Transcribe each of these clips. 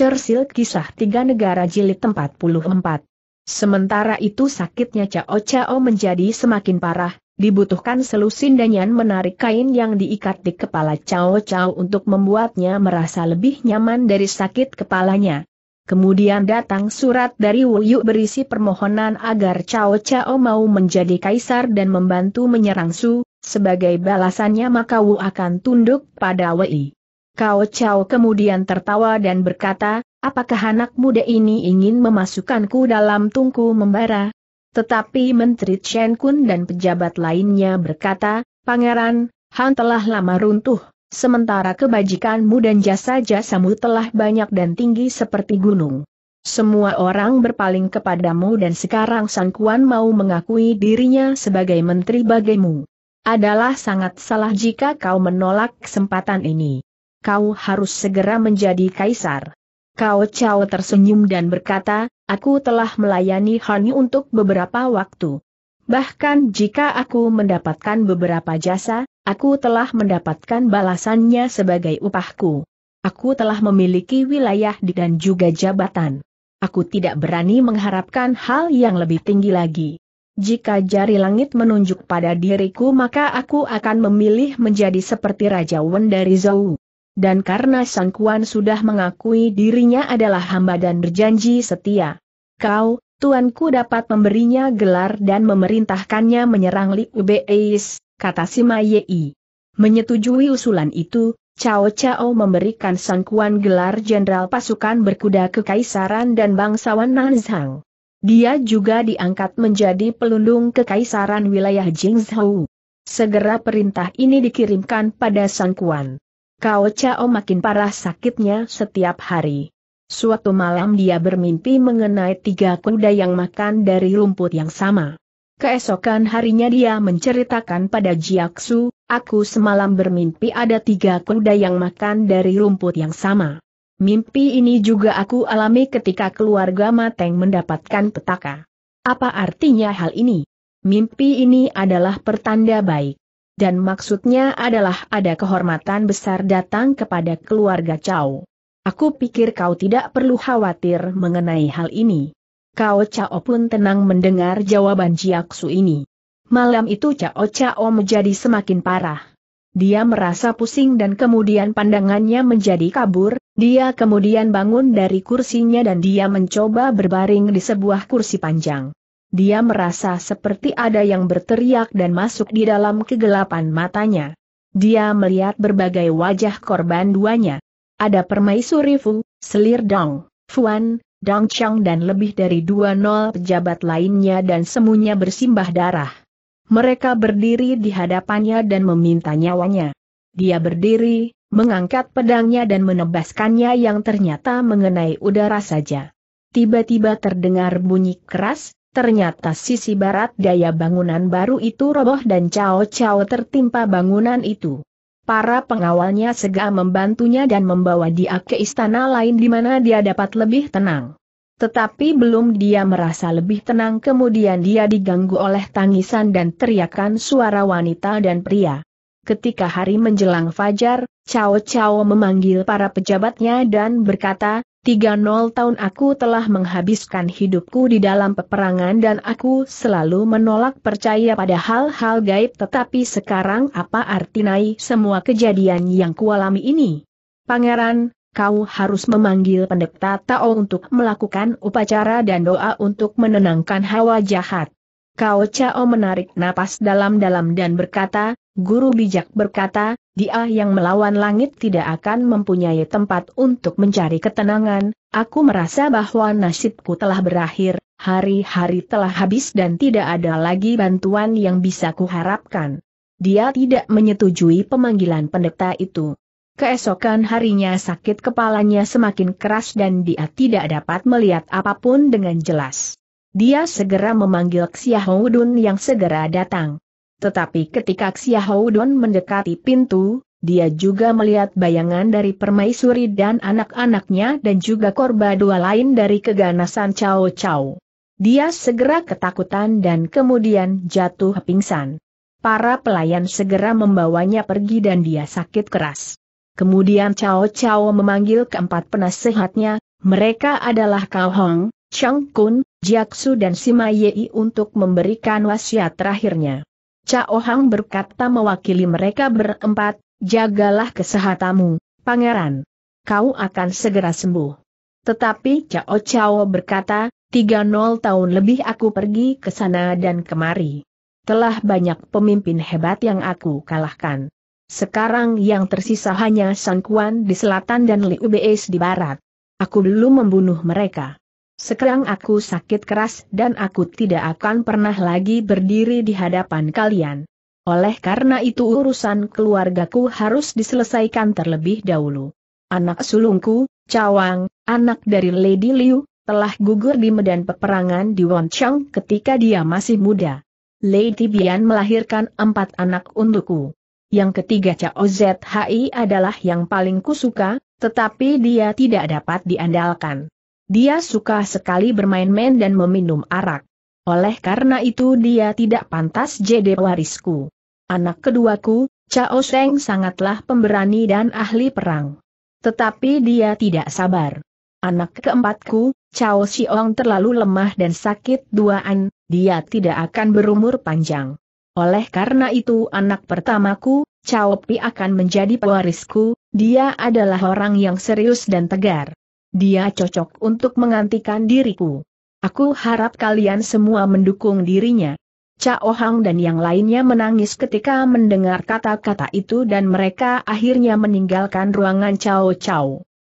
Churchill Kisah Tiga Negara Jilid 44. Sementara itu sakitnya Cao Cao menjadi semakin parah, dibutuhkan selusin danyan menarik kain yang diikat di kepala Cao Cao untuk membuatnya merasa lebih nyaman dari sakit kepalanya. Kemudian datang surat dari Wuyu berisi permohonan agar Cao Cao mau menjadi kaisar dan membantu menyerang Su, sebagai balasannya maka Wu akan tunduk pada Wei. Kau Chow kemudian tertawa dan berkata, apakah anak muda ini ingin memasukkanku dalam tungku membara? Tetapi Menteri Chen Kun dan pejabat lainnya berkata, Pangeran, Han telah lama runtuh, sementara kebajikanmu dan jasa-jasamu telah banyak dan tinggi seperti gunung. Semua orang berpaling kepadamu dan sekarang Sang Kuan mau mengakui dirinya sebagai menteri bagimu. Adalah sangat salah jika kau menolak kesempatan ini kau harus segera menjadi kaisar. Kau Chao tersenyum dan berkata, aku telah melayani Yu untuk beberapa waktu. Bahkan jika aku mendapatkan beberapa jasa, aku telah mendapatkan balasannya sebagai upahku. Aku telah memiliki wilayah dan juga jabatan. Aku tidak berani mengharapkan hal yang lebih tinggi lagi. Jika jari langit menunjuk pada diriku maka aku akan memilih menjadi seperti Raja Wen dari Zhou dan karena Sang Kuan sudah mengakui dirinya adalah hamba dan berjanji setia. Kau, tuanku dapat memberinya gelar dan memerintahkannya menyerang Li Ubeis, kata Sima Yei. Menyetujui usulan itu, Cao Cao memberikan Sang Kuan gelar Jenderal Pasukan Berkuda Kekaisaran dan Bangsawan Nanzhang. Dia juga diangkat menjadi pelundung Kekaisaran wilayah Jingzhou. Segera perintah ini dikirimkan pada Sang Kuan. Kau oh makin parah sakitnya setiap hari. Suatu malam dia bermimpi mengenai tiga kuda yang makan dari rumput yang sama. Keesokan harinya dia menceritakan pada Jiaksu, aku semalam bermimpi ada tiga kuda yang makan dari rumput yang sama. Mimpi ini juga aku alami ketika keluarga Mateng mendapatkan petaka. Apa artinya hal ini? Mimpi ini adalah pertanda baik dan maksudnya adalah ada kehormatan besar datang kepada keluarga Cao. Aku pikir kau tidak perlu khawatir mengenai hal ini. Kau Cao pun tenang mendengar jawaban Jiaksu ini. Malam itu Cao Cao menjadi semakin parah. Dia merasa pusing dan kemudian pandangannya menjadi kabur, dia kemudian bangun dari kursinya dan dia mencoba berbaring di sebuah kursi panjang dia merasa seperti ada yang berteriak dan masuk di dalam kegelapan matanya. Dia melihat berbagai wajah korban duanya. Ada permaisuri Fu, Selir Dong, Fuan, Dong Chang dan lebih dari dua nol pejabat lainnya dan semuanya bersimbah darah. Mereka berdiri di hadapannya dan meminta nyawanya. Dia berdiri, mengangkat pedangnya dan menebaskannya yang ternyata mengenai udara saja. Tiba-tiba terdengar bunyi keras, Ternyata sisi barat daya bangunan baru itu roboh dan Cao Cao tertimpa bangunan itu. Para pengawalnya segera membantunya dan membawa dia ke istana lain di mana dia dapat lebih tenang. Tetapi belum dia merasa lebih tenang kemudian dia diganggu oleh tangisan dan teriakan suara wanita dan pria. Ketika hari menjelang fajar, Cao Cao memanggil para pejabatnya dan berkata, 30 tahun aku telah menghabiskan hidupku di dalam peperangan dan aku selalu menolak percaya pada hal-hal gaib tetapi sekarang apa artinai semua kejadian yang kualami ini? Pangeran, kau harus memanggil pendeta Tao untuk melakukan upacara dan doa untuk menenangkan hawa jahat. Kau Cao menarik napas dalam-dalam dan berkata, Guru bijak berkata, dia yang melawan langit tidak akan mempunyai tempat untuk mencari ketenangan, aku merasa bahwa nasibku telah berakhir, hari-hari telah habis dan tidak ada lagi bantuan yang bisa kuharapkan. Dia tidak menyetujui pemanggilan pendeta itu. Keesokan harinya sakit kepalanya semakin keras dan dia tidak dapat melihat apapun dengan jelas. Dia segera memanggil Xiahou Dun yang segera datang. Tetapi ketika Xiahou Don mendekati pintu, dia juga melihat bayangan dari permaisuri dan anak-anaknya dan juga korba dua lain dari keganasan Cao Cao. Dia segera ketakutan dan kemudian jatuh pingsan. Para pelayan segera membawanya pergi dan dia sakit keras. Kemudian Cao Cao memanggil keempat penasehatnya, mereka adalah Kao Hong, Chang Kun, Jiaksu dan Sima Yei untuk memberikan wasiat terakhirnya. Cao Hang berkata mewakili mereka berempat, jagalah kesehatamu, pangeran. Kau akan segera sembuh. Tetapi Cao Cao berkata, 30 tahun lebih aku pergi ke sana dan kemari. Telah banyak pemimpin hebat yang aku kalahkan. Sekarang yang tersisa hanya Sang Kuan di selatan dan Liu Beis di barat. Aku belum membunuh mereka. Sekarang aku sakit keras dan aku tidak akan pernah lagi berdiri di hadapan kalian. Oleh karena itu urusan keluargaku harus diselesaikan terlebih dahulu. Anak sulungku, Cawang, anak dari Lady Liu, telah gugur di medan peperangan di Wonchang ketika dia masih muda. Lady Bian melahirkan empat anak untukku. Yang ketiga Cao Zhi adalah yang paling kusuka, tetapi dia tidak dapat diandalkan. Dia suka sekali bermain-main dan meminum arak. Oleh karena itu dia tidak pantas jadi warisku. Anak keduaku, Chao Sheng sangatlah pemberani dan ahli perang. Tetapi dia tidak sabar. Anak keempatku, Chao Xiong terlalu lemah dan sakit duaan, dia tidak akan berumur panjang. Oleh karena itu anak pertamaku, Chao Pi akan menjadi pewarisku, dia adalah orang yang serius dan tegar. Dia cocok untuk menggantikan diriku. Aku harap kalian semua mendukung dirinya. Cao Hang dan yang lainnya menangis ketika mendengar kata-kata itu dan mereka akhirnya meninggalkan ruangan Cao Cao.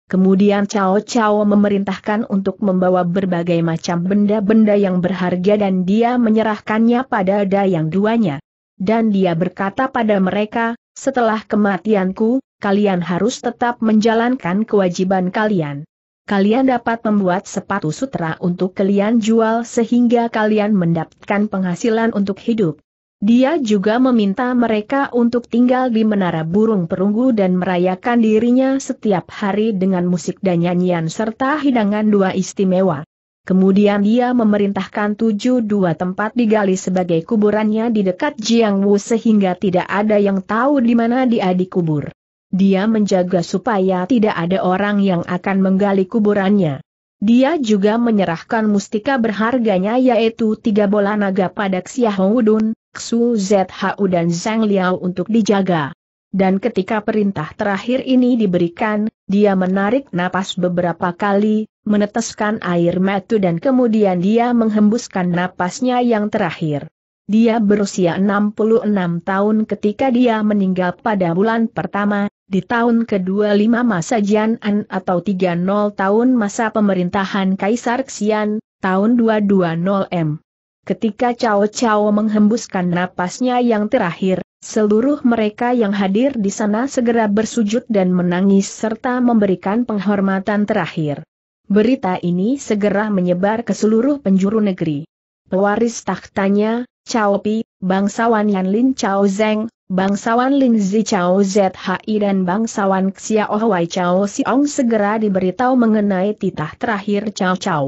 Kemudian Cao Cao memerintahkan untuk membawa berbagai macam benda-benda yang berharga dan dia menyerahkannya pada Dayang duanya. Dan dia berkata pada mereka, setelah kematianku, kalian harus tetap menjalankan kewajiban kalian kalian dapat membuat sepatu sutra untuk kalian jual sehingga kalian mendapatkan penghasilan untuk hidup. Dia juga meminta mereka untuk tinggal di menara burung perunggu dan merayakan dirinya setiap hari dengan musik dan nyanyian serta hidangan dua istimewa. Kemudian dia memerintahkan tujuh dua tempat digali sebagai kuburannya di dekat Jiang Wu sehingga tidak ada yang tahu di mana dia dikubur. Dia menjaga supaya tidak ada orang yang akan menggali kuburannya. Dia juga menyerahkan mustika berharganya yaitu tiga bola naga pada Xiahou Dun, Xu Zhu dan Zhang Liao untuk dijaga. Dan ketika perintah terakhir ini diberikan, dia menarik napas beberapa kali, meneteskan air mata dan kemudian dia menghembuskan napasnya yang terakhir. Dia berusia 66 tahun ketika dia meninggal pada bulan pertama, di tahun ke-25 masa Jian'an atau 30 tahun masa pemerintahan Kaisar Xian, tahun 220M. Ketika Cao Cao menghembuskan napasnya yang terakhir, Seluruh mereka yang hadir di sana segera bersujud dan menangis serta memberikan penghormatan terakhir. Berita ini segera menyebar ke seluruh penjuru negeri. Pewaris tahtanya, Chao Pi, bangsawan Yan Lin Chao Zeng, bangsawan Lin Zi Chao ZHI dan bangsawan Xiao Wai Chao Siong segera diberitahu mengenai titah terakhir Chao Chao.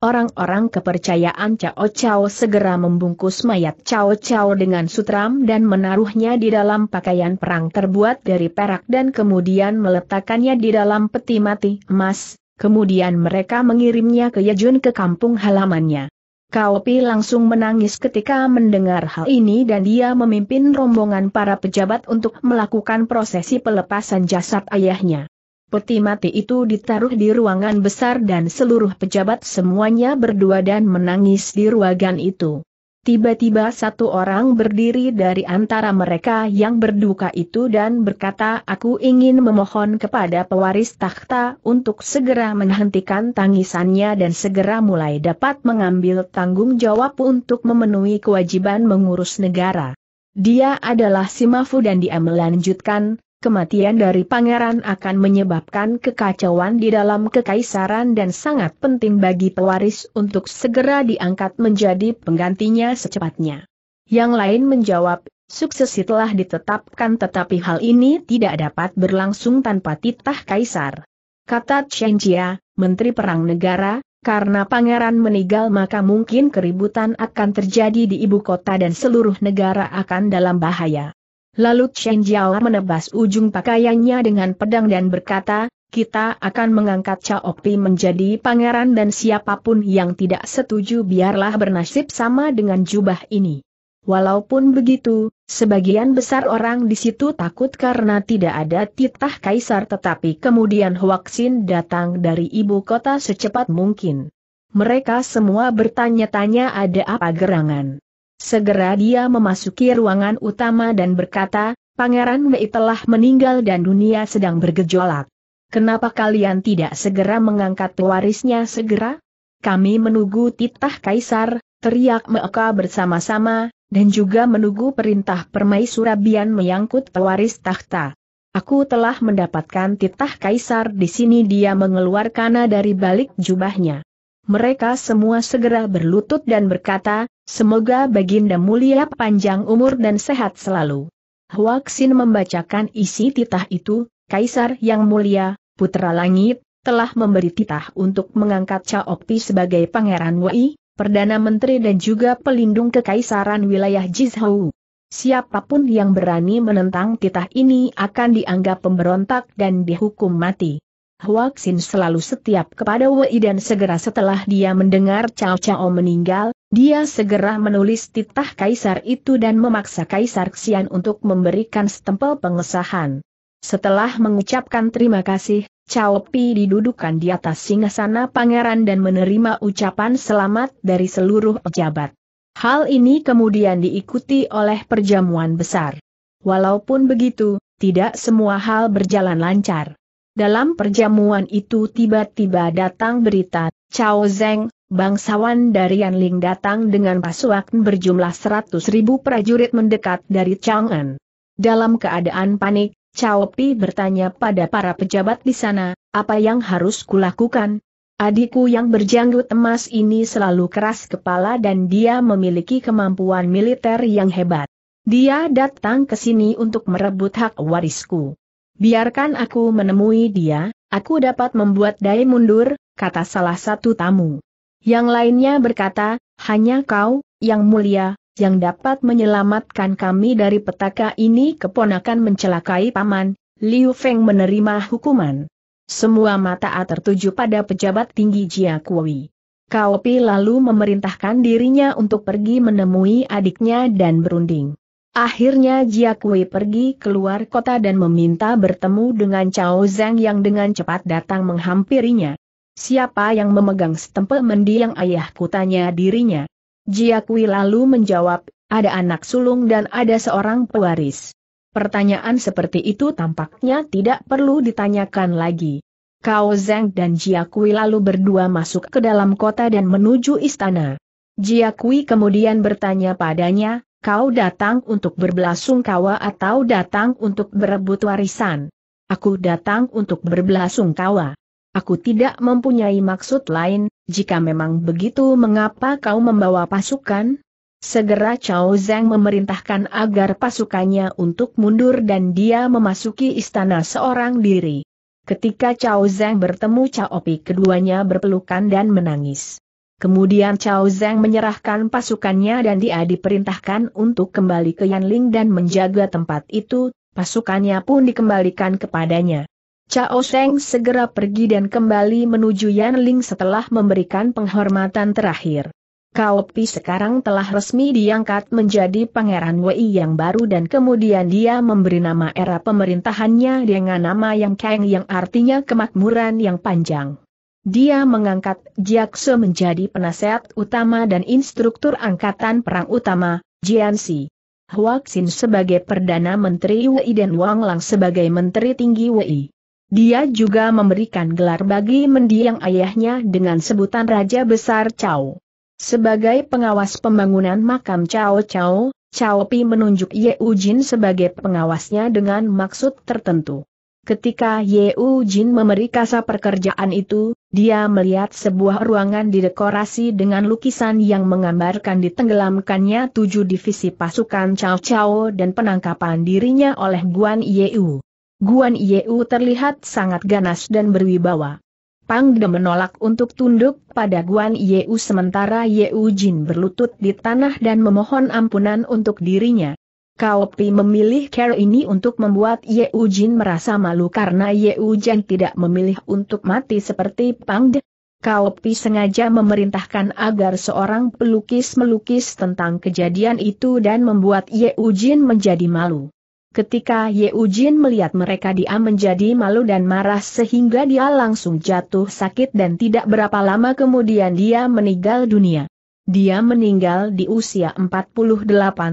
Orang-orang kepercayaan Chao Chao segera membungkus mayat Chao Chao dengan sutram dan menaruhnya di dalam pakaian perang terbuat dari perak dan kemudian meletakkannya di dalam peti mati emas, kemudian mereka mengirimnya ke Yejun ke kampung halamannya. Pi langsung menangis ketika mendengar hal ini dan dia memimpin rombongan para pejabat untuk melakukan prosesi pelepasan jasad ayahnya. Peti mati itu ditaruh di ruangan besar dan seluruh pejabat semuanya berdua dan menangis di ruangan itu. Tiba-tiba satu orang berdiri dari antara mereka yang berduka itu dan berkata aku ingin memohon kepada pewaris takhta untuk segera menghentikan tangisannya dan segera mulai dapat mengambil tanggung jawab untuk memenuhi kewajiban mengurus negara. Dia adalah Simafu dan dia melanjutkan, kematian dari pangeran akan menyebabkan kekacauan di dalam kekaisaran dan sangat penting bagi pewaris untuk segera diangkat menjadi penggantinya secepatnya. Yang lain menjawab, suksesi telah ditetapkan tetapi hal ini tidak dapat berlangsung tanpa titah kaisar. Kata Chen Jia, Menteri Perang Negara, karena pangeran meninggal maka mungkin keributan akan terjadi di ibu kota dan seluruh negara akan dalam bahaya. Lalu Chen Jiao menebas ujung pakaiannya dengan pedang dan berkata, kita akan mengangkat Chao Pi menjadi pangeran dan siapapun yang tidak setuju biarlah bernasib sama dengan jubah ini. Walaupun begitu, sebagian besar orang di situ takut karena tidak ada titah kaisar tetapi kemudian Huaxin datang dari ibu kota secepat mungkin. Mereka semua bertanya-tanya ada apa gerangan. Segera dia memasuki ruangan utama dan berkata, Pangeran Wei telah meninggal dan dunia sedang bergejolak. Kenapa kalian tidak segera mengangkat pewarisnya segera? Kami menunggu titah kaisar, teriak mereka bersama-sama, dan juga menunggu perintah permaisurabian menyangkut pewaris tahta. Aku telah mendapatkan titah kaisar di sini dia mengeluarkan dari balik jubahnya mereka semua segera berlutut dan berkata, semoga Baginda Mulia panjang umur dan sehat selalu. Huaxin membacakan isi titah itu, Kaisar Yang Mulia, Putra Langit, telah memberi titah untuk mengangkat Chaopti sebagai Pangeran Wei, Perdana Menteri dan juga pelindung kekaisaran wilayah Jizhou. Siapapun yang berani menentang titah ini akan dianggap pemberontak dan dihukum mati. Waksin selalu setiap kepada Wei dan segera setelah dia mendengar Cao Cao meninggal, dia segera menulis titah kaisar itu dan memaksa kaisar Xian untuk memberikan stempel pengesahan. Setelah mengucapkan terima kasih, Cao Pi didudukan di atas singgasana pangeran dan menerima ucapan selamat dari seluruh pejabat. Hal ini kemudian diikuti oleh perjamuan besar. Walaupun begitu, tidak semua hal berjalan lancar. Dalam perjamuan itu tiba-tiba datang berita, Chao Zeng, bangsawan dari Yanling datang dengan pasuak berjumlah 100 ribu prajurit mendekat dari Chang'an. Dalam keadaan panik, Chao Pi bertanya pada para pejabat di sana, apa yang harus kulakukan? Adikku yang berjanggut emas ini selalu keras kepala dan dia memiliki kemampuan militer yang hebat. Dia datang ke sini untuk merebut hak warisku. Biarkan aku menemui dia, aku dapat membuat Dai mundur, kata salah satu tamu. Yang lainnya berkata, hanya kau, yang mulia, yang dapat menyelamatkan kami dari petaka ini keponakan mencelakai paman, Liu Feng menerima hukuman. Semua mata tertuju pada pejabat tinggi Jia Kui. Kaopi lalu memerintahkan dirinya untuk pergi menemui adiknya dan berunding. Akhirnya Jia Kui pergi keluar kota dan meminta bertemu dengan Cao Zhang yang dengan cepat datang menghampirinya. Siapa yang memegang setempel mendiang ayahku tanya dirinya. Jia Kui lalu menjawab, ada anak sulung dan ada seorang pewaris. Pertanyaan seperti itu tampaknya tidak perlu ditanyakan lagi. Cao Zeng dan Jia Kui lalu berdua masuk ke dalam kota dan menuju istana. Jia Kui kemudian bertanya padanya, kau datang untuk berbelasungkawa atau datang untuk berebut warisan. Aku datang untuk berbelasungkawa. Aku tidak mempunyai maksud lain, jika memang begitu mengapa kau membawa pasukan? Segera Chao Zeng memerintahkan agar pasukannya untuk mundur dan dia memasuki istana seorang diri. Ketika Chao Zeng bertemu Chao Pi keduanya berpelukan dan menangis. Kemudian Cao Zeng menyerahkan pasukannya dan dia diperintahkan untuk kembali ke Yanling dan menjaga tempat itu, pasukannya pun dikembalikan kepadanya. Cao Zeng segera pergi dan kembali menuju Yanling setelah memberikan penghormatan terakhir. Pi sekarang telah resmi diangkat menjadi Pangeran Wei yang baru dan kemudian dia memberi nama era pemerintahannya dengan nama yang Kang yang artinya kemakmuran yang panjang. Dia mengangkat Jiakse menjadi penasehat utama dan instruktur angkatan perang utama, Jiansi. Huaxin sebagai Perdana Menteri Wei dan Wang Lang sebagai Menteri Tinggi Wei. Dia juga memberikan gelar bagi mendiang ayahnya dengan sebutan Raja Besar Cao. Sebagai pengawas pembangunan makam Cao Cao, Cao Pi menunjuk Ye Ujin sebagai pengawasnya dengan maksud tertentu. Ketika Yeu Jin memeriksa pekerjaan itu, dia melihat sebuah ruangan didekorasi dengan lukisan yang menggambarkan ditenggelamkannya tujuh divisi pasukan Cao Cao dan penangkapan dirinya oleh Guan Yeu. Guan Yeu terlihat sangat ganas dan berwibawa. Pang De menolak untuk tunduk pada Guan Yeu sementara Yeu Jin berlutut di tanah dan memohon ampunan untuk dirinya. Kau Pi memilih cara ini untuk membuat Ye Ujin merasa malu karena Ye Ujin tidak memilih untuk mati seperti Pang De. Kau Pi sengaja memerintahkan agar seorang pelukis melukis tentang kejadian itu dan membuat Ye Ujin menjadi malu. Ketika Ye Ujin melihat mereka dia menjadi malu dan marah sehingga dia langsung jatuh sakit dan tidak berapa lama kemudian dia meninggal dunia. Dia meninggal di usia 48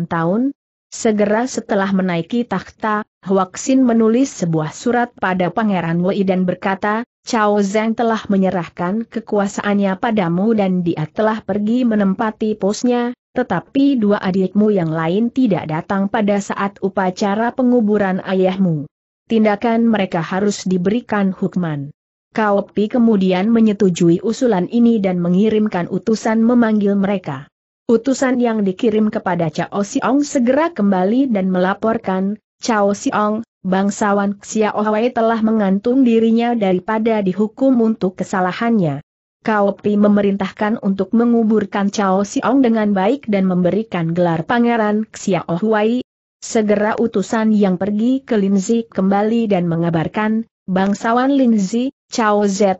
tahun, Segera setelah menaiki takhta, Huaxin menulis sebuah surat pada Pangeran Wei dan berkata, Cao Zeng telah menyerahkan kekuasaannya padamu dan dia telah pergi menempati posnya, tetapi dua adikmu yang lain tidak datang pada saat upacara penguburan ayahmu. Tindakan mereka harus diberikan hukuman. Kaopi kemudian menyetujui usulan ini dan mengirimkan utusan memanggil mereka. Utusan yang dikirim kepada Chao Siong segera kembali dan melaporkan, Chao Siong, bangsawan Xiao Wei telah mengantung dirinya daripada dihukum untuk kesalahannya. Kao Pi memerintahkan untuk menguburkan Chao Siong dengan baik dan memberikan gelar pangeran Xiao Wei. Segera utusan yang pergi ke Linzi kembali dan mengabarkan, bangsawan Linzi, Chao Zhi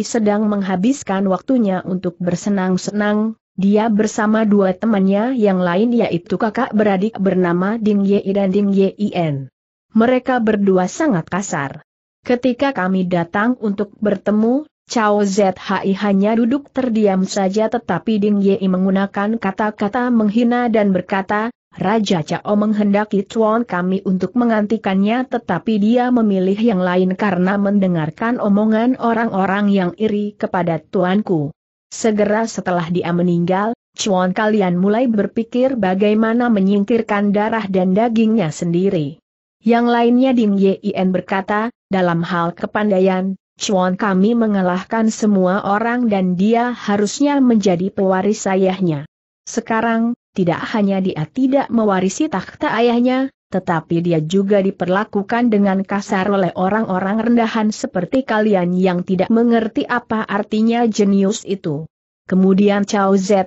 sedang menghabiskan waktunya untuk bersenang-senang, dia bersama dua temannya yang lain yaitu kakak beradik bernama Ding Yei dan Ding Yein. Mereka berdua sangat kasar. Ketika kami datang untuk bertemu, Chao Zhi hanya duduk terdiam saja tetapi Ding Yei menggunakan kata-kata menghina dan berkata, Raja Chao menghendaki cuan kami untuk mengantikannya tetapi dia memilih yang lain karena mendengarkan omongan orang-orang yang iri kepada tuanku. Segera setelah dia meninggal, Chuan kalian mulai berpikir bagaimana menyingkirkan darah dan dagingnya sendiri. Yang lainnya Ding Yin berkata, dalam hal kepandaian, Chuan kami mengalahkan semua orang dan dia harusnya menjadi pewaris ayahnya. Sekarang, tidak hanya dia tidak mewarisi takhta ayahnya, tetapi dia juga diperlakukan dengan kasar oleh orang-orang rendahan seperti kalian yang tidak mengerti apa artinya jenius itu. Kemudian Chao Zhi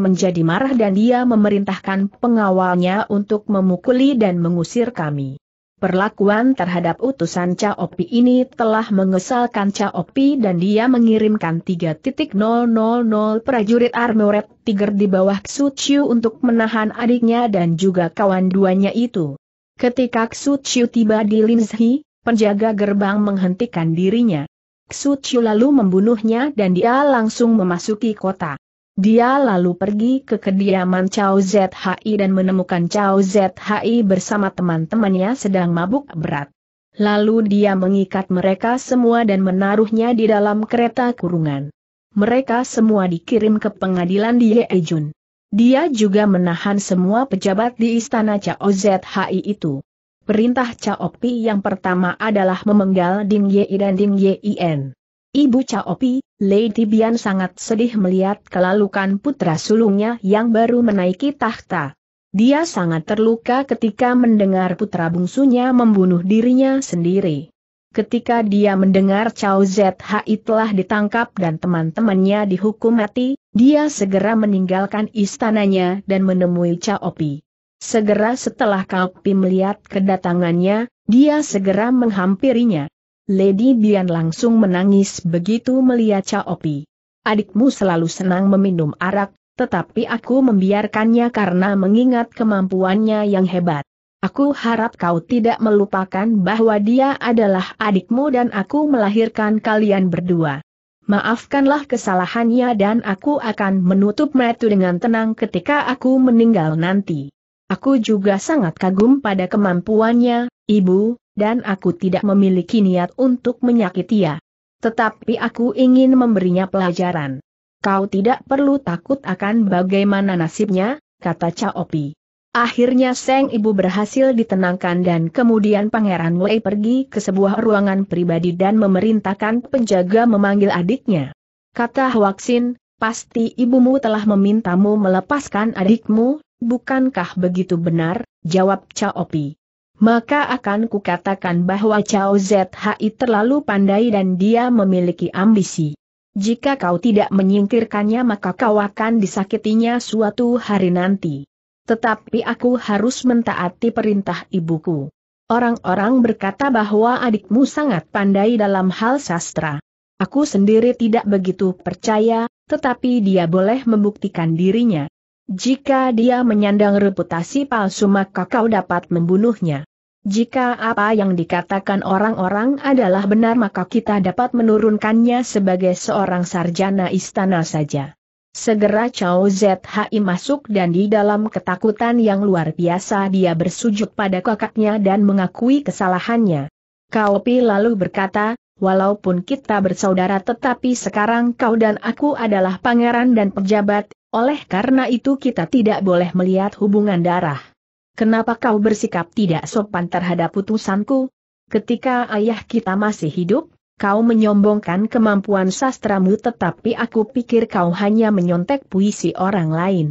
menjadi marah dan dia memerintahkan pengawalnya untuk memukuli dan mengusir kami. Perlakuan terhadap utusan Chao Pi ini telah mengesalkan Chao Pi dan dia mengirimkan 3.000 prajurit armored tiger di bawah Su Chiu untuk menahan adiknya dan juga kawan duanya itu. Ketika Xu Chiu tiba di Linzhi, penjaga gerbang menghentikan dirinya. Xu Chiu lalu membunuhnya dan dia langsung memasuki kota. Dia lalu pergi ke kediaman Chao Zhi dan menemukan Chao Zhi bersama teman-temannya sedang mabuk berat. Lalu dia mengikat mereka semua dan menaruhnya di dalam kereta kurungan. Mereka semua dikirim ke pengadilan di Yejun. Dia juga menahan semua pejabat di istana Cao ZHI itu. Perintah Cao Pi yang pertama adalah memenggal Ding Yei dan Ding Yin. Ibu Cao Pi, Lady Bian sangat sedih melihat kelalukan putra sulungnya yang baru menaiki tahta. Dia sangat terluka ketika mendengar putra bungsunya membunuh dirinya sendiri ketika dia mendengar Chao Zhi telah ditangkap dan teman-temannya dihukum mati, dia segera meninggalkan istananya dan menemui Chao Pi. Segera setelah Chao Pi melihat kedatangannya, dia segera menghampirinya. Lady Bian langsung menangis begitu melihat Chao Pi. Adikmu selalu senang meminum arak, tetapi aku membiarkannya karena mengingat kemampuannya yang hebat. Aku harap kau tidak melupakan bahwa dia adalah adikmu dan aku melahirkan kalian berdua. Maafkanlah kesalahannya dan aku akan menutup metu dengan tenang ketika aku meninggal nanti. Aku juga sangat kagum pada kemampuannya, ibu, dan aku tidak memiliki niat untuk menyakitinya. Tetapi aku ingin memberinya pelajaran. Kau tidak perlu takut akan bagaimana nasibnya, kata Caopi. Akhirnya Seng Ibu berhasil ditenangkan dan kemudian Pangeran Wei pergi ke sebuah ruangan pribadi dan memerintahkan penjaga memanggil adiknya. Kata Hwaksin, pasti ibumu telah memintamu melepaskan adikmu, bukankah begitu benar? Jawab Pi. Maka akan kukatakan bahwa Chao Zhi terlalu pandai dan dia memiliki ambisi. Jika kau tidak menyingkirkannya maka kau akan disakitinya suatu hari nanti. Tetapi aku harus mentaati perintah ibuku. Orang-orang berkata bahwa adikmu sangat pandai dalam hal sastra. Aku sendiri tidak begitu percaya, tetapi dia boleh membuktikan dirinya. Jika dia menyandang reputasi palsu maka kau dapat membunuhnya. Jika apa yang dikatakan orang-orang adalah benar maka kita dapat menurunkannya sebagai seorang sarjana istana saja. Segera Chao Zhi masuk dan di dalam ketakutan yang luar biasa dia bersujud pada kakaknya dan mengakui kesalahannya. Pi lalu berkata, walaupun kita bersaudara tetapi sekarang kau dan aku adalah pangeran dan pejabat, oleh karena itu kita tidak boleh melihat hubungan darah. Kenapa kau bersikap tidak sopan terhadap putusanku? Ketika ayah kita masih hidup, kau menyombongkan kemampuan sastramu tetapi aku pikir kau hanya menyontek puisi orang lain.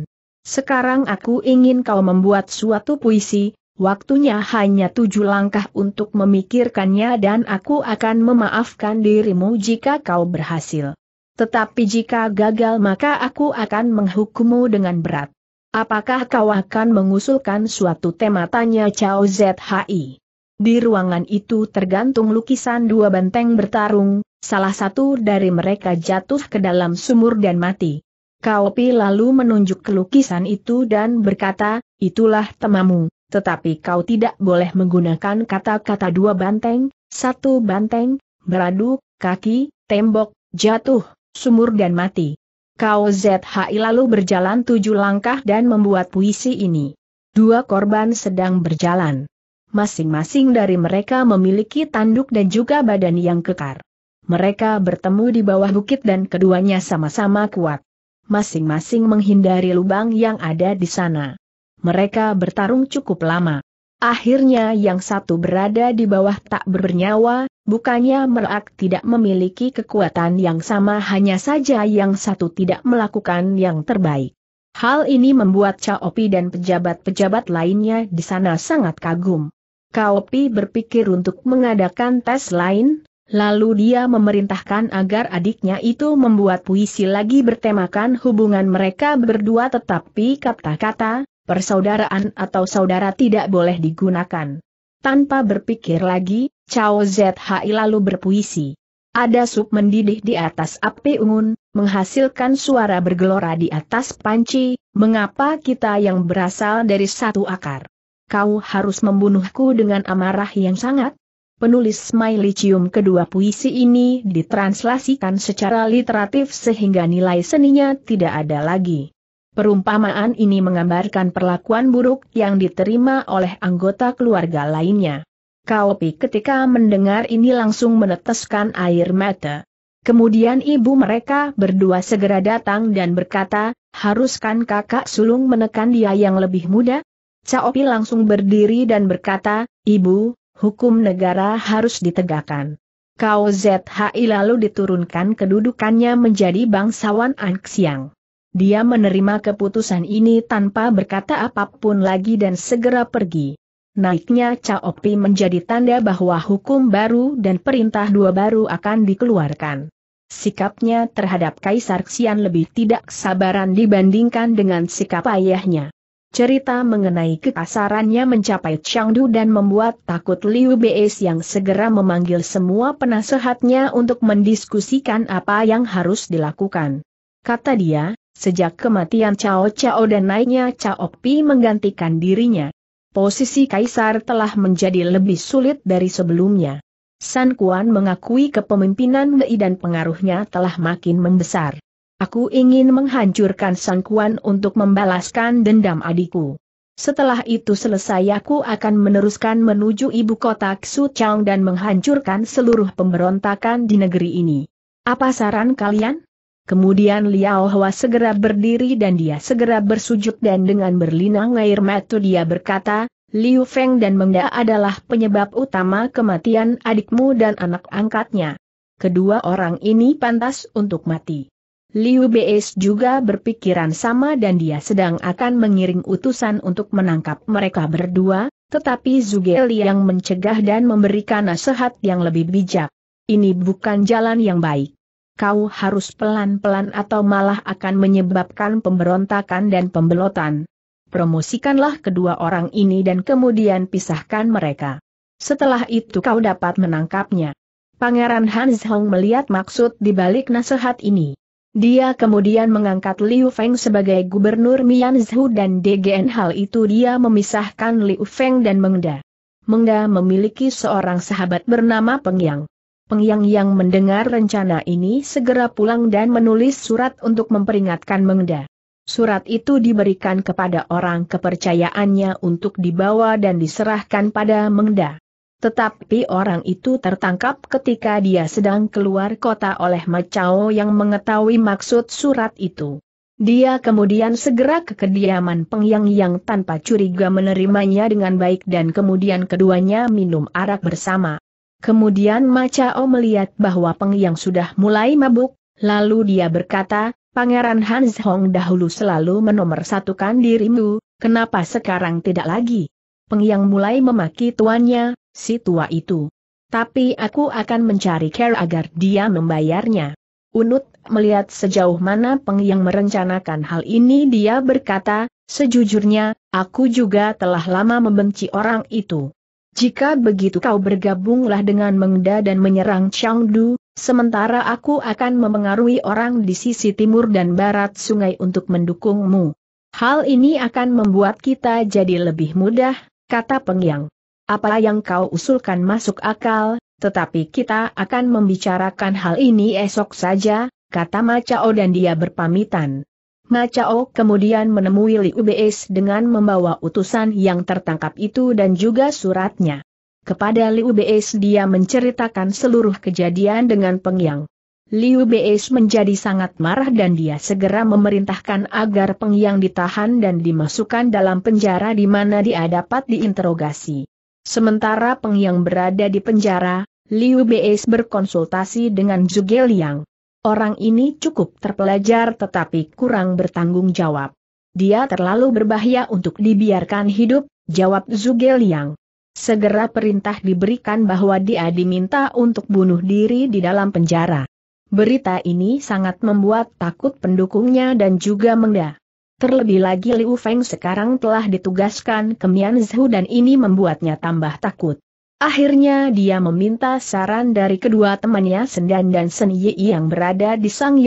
Sekarang aku ingin kau membuat suatu puisi, waktunya hanya tujuh langkah untuk memikirkannya dan aku akan memaafkan dirimu jika kau berhasil. Tetapi jika gagal maka aku akan menghukummu dengan berat. Apakah kau akan mengusulkan suatu tema tanya Chao ZHI? Di ruangan itu tergantung lukisan dua banteng bertarung, salah satu dari mereka jatuh ke dalam sumur dan mati. Kaopi lalu menunjuk ke lukisan itu dan berkata, itulah temamu, tetapi kau tidak boleh menggunakan kata-kata dua banteng, satu banteng, beradu, kaki, tembok, jatuh, sumur dan mati. Kau ZHI lalu berjalan tujuh langkah dan membuat puisi ini. Dua korban sedang berjalan masing-masing dari mereka memiliki tanduk dan juga badan yang kekar. Mereka bertemu di bawah bukit dan keduanya sama-sama kuat. Masing-masing menghindari lubang yang ada di sana. Mereka bertarung cukup lama. Akhirnya yang satu berada di bawah tak bernyawa, bukannya merak tidak memiliki kekuatan yang sama hanya saja yang satu tidak melakukan yang terbaik. Hal ini membuat Caopi dan pejabat-pejabat lainnya di sana sangat kagum. Kaopi berpikir untuk mengadakan tes lain, lalu dia memerintahkan agar adiknya itu membuat puisi lagi bertemakan hubungan mereka berdua tetapi kata-kata, persaudaraan atau saudara tidak boleh digunakan. Tanpa berpikir lagi, Chao Zhi lalu berpuisi. Ada sup mendidih di atas api ungun, menghasilkan suara bergelora di atas panci, mengapa kita yang berasal dari satu akar kau harus membunuhku dengan amarah yang sangat? Penulis Smiley Cium kedua puisi ini ditranslasikan secara literatif sehingga nilai seninya tidak ada lagi. Perumpamaan ini menggambarkan perlakuan buruk yang diterima oleh anggota keluarga lainnya. Kaopi ketika mendengar ini langsung meneteskan air mata. Kemudian ibu mereka berdua segera datang dan berkata, haruskan kakak sulung menekan dia yang lebih muda? Caopi langsung berdiri dan berkata, Ibu, hukum negara harus ditegakkan. Kau ZHI lalu diturunkan kedudukannya menjadi bangsawan Anxiang. Dia menerima keputusan ini tanpa berkata apapun lagi dan segera pergi. Naiknya Caopi menjadi tanda bahwa hukum baru dan perintah dua baru akan dikeluarkan. Sikapnya terhadap Kaisar Xian lebih tidak sabaran dibandingkan dengan sikap ayahnya. Cerita mengenai kekasarannya mencapai Changdu dan membuat takut Liu Beis yang segera memanggil semua penasehatnya untuk mendiskusikan apa yang harus dilakukan. Kata dia, sejak kematian Cao Cao dan naiknya Cao Pi menggantikan dirinya. Posisi Kaisar telah menjadi lebih sulit dari sebelumnya. San Kuan mengakui kepemimpinan Wei dan pengaruhnya telah makin membesar. Aku ingin menghancurkan sangkuan untuk membalaskan dendam adikku. Setelah itu selesai aku akan meneruskan menuju ibu kota Xuchang dan menghancurkan seluruh pemberontakan di negeri ini. Apa saran kalian? Kemudian Liao Hua segera berdiri dan dia segera bersujud dan dengan berlinang air mata dia berkata, Liu Feng dan Mengda adalah penyebab utama kematian adikmu dan anak angkatnya. Kedua orang ini pantas untuk mati. Liu Beis juga berpikiran sama dan dia sedang akan mengiring utusan untuk menangkap mereka berdua, tetapi Zuge Liang mencegah dan memberikan nasihat yang lebih bijak. Ini bukan jalan yang baik. Kau harus pelan-pelan atau malah akan menyebabkan pemberontakan dan pembelotan. Promosikanlah kedua orang ini dan kemudian pisahkan mereka. Setelah itu kau dapat menangkapnya. Pangeran Hans Hong melihat maksud di balik nasihat ini. Dia kemudian mengangkat Liu Feng sebagai gubernur Mianzhu dan DGN hal itu dia memisahkan Liu Feng dan Mengda. Mengda memiliki seorang sahabat bernama Pengyang. Pengyang yang mendengar rencana ini segera pulang dan menulis surat untuk memperingatkan Mengda. Surat itu diberikan kepada orang kepercayaannya untuk dibawa dan diserahkan pada Mengda. Tetapi orang itu tertangkap ketika dia sedang keluar kota oleh Macao yang mengetahui maksud surat itu. Dia kemudian segera ke kediaman Pengyang yang tanpa curiga menerimanya dengan baik dan kemudian keduanya minum arak bersama. Kemudian Macao melihat bahwa Pengyang sudah mulai mabuk, lalu dia berkata, Pangeran Hans Hong dahulu selalu menomorsatukan dirimu, kenapa sekarang tidak lagi? Pengyang mulai memaki tuannya, si tua itu. Tapi aku akan mencari care agar dia membayarnya. Unut melihat sejauh mana Pengyang merencanakan hal ini dia berkata, sejujurnya, aku juga telah lama membenci orang itu. Jika begitu kau bergabunglah dengan Mengda dan menyerang Changdu, sementara aku akan memengaruhi orang di sisi timur dan barat sungai untuk mendukungmu. Hal ini akan membuat kita jadi lebih mudah kata Pengyang. Apa yang kau usulkan masuk akal, tetapi kita akan membicarakan hal ini esok saja, kata Macao dan dia berpamitan. Macao kemudian menemui Liu Beis dengan membawa utusan yang tertangkap itu dan juga suratnya. Kepada Liu Beis dia menceritakan seluruh kejadian dengan Pengyang. Liu Beis menjadi sangat marah dan dia segera memerintahkan agar Peng Yang ditahan dan dimasukkan dalam penjara di mana dia dapat diinterogasi. Sementara Peng Yang berada di penjara, Liu Beis berkonsultasi dengan Zhuge Liang. Orang ini cukup terpelajar tetapi kurang bertanggung jawab. Dia terlalu berbahaya untuk dibiarkan hidup, jawab Zhuge Liang. Segera perintah diberikan bahwa dia diminta untuk bunuh diri di dalam penjara. Berita ini sangat membuat takut pendukungnya dan juga mengda. Terlebih lagi Liu Feng sekarang telah ditugaskan ke Mianzhu dan ini membuatnya tambah takut. Akhirnya dia meminta saran dari kedua temannya Sendan dan Sen Yi yang berada di Sang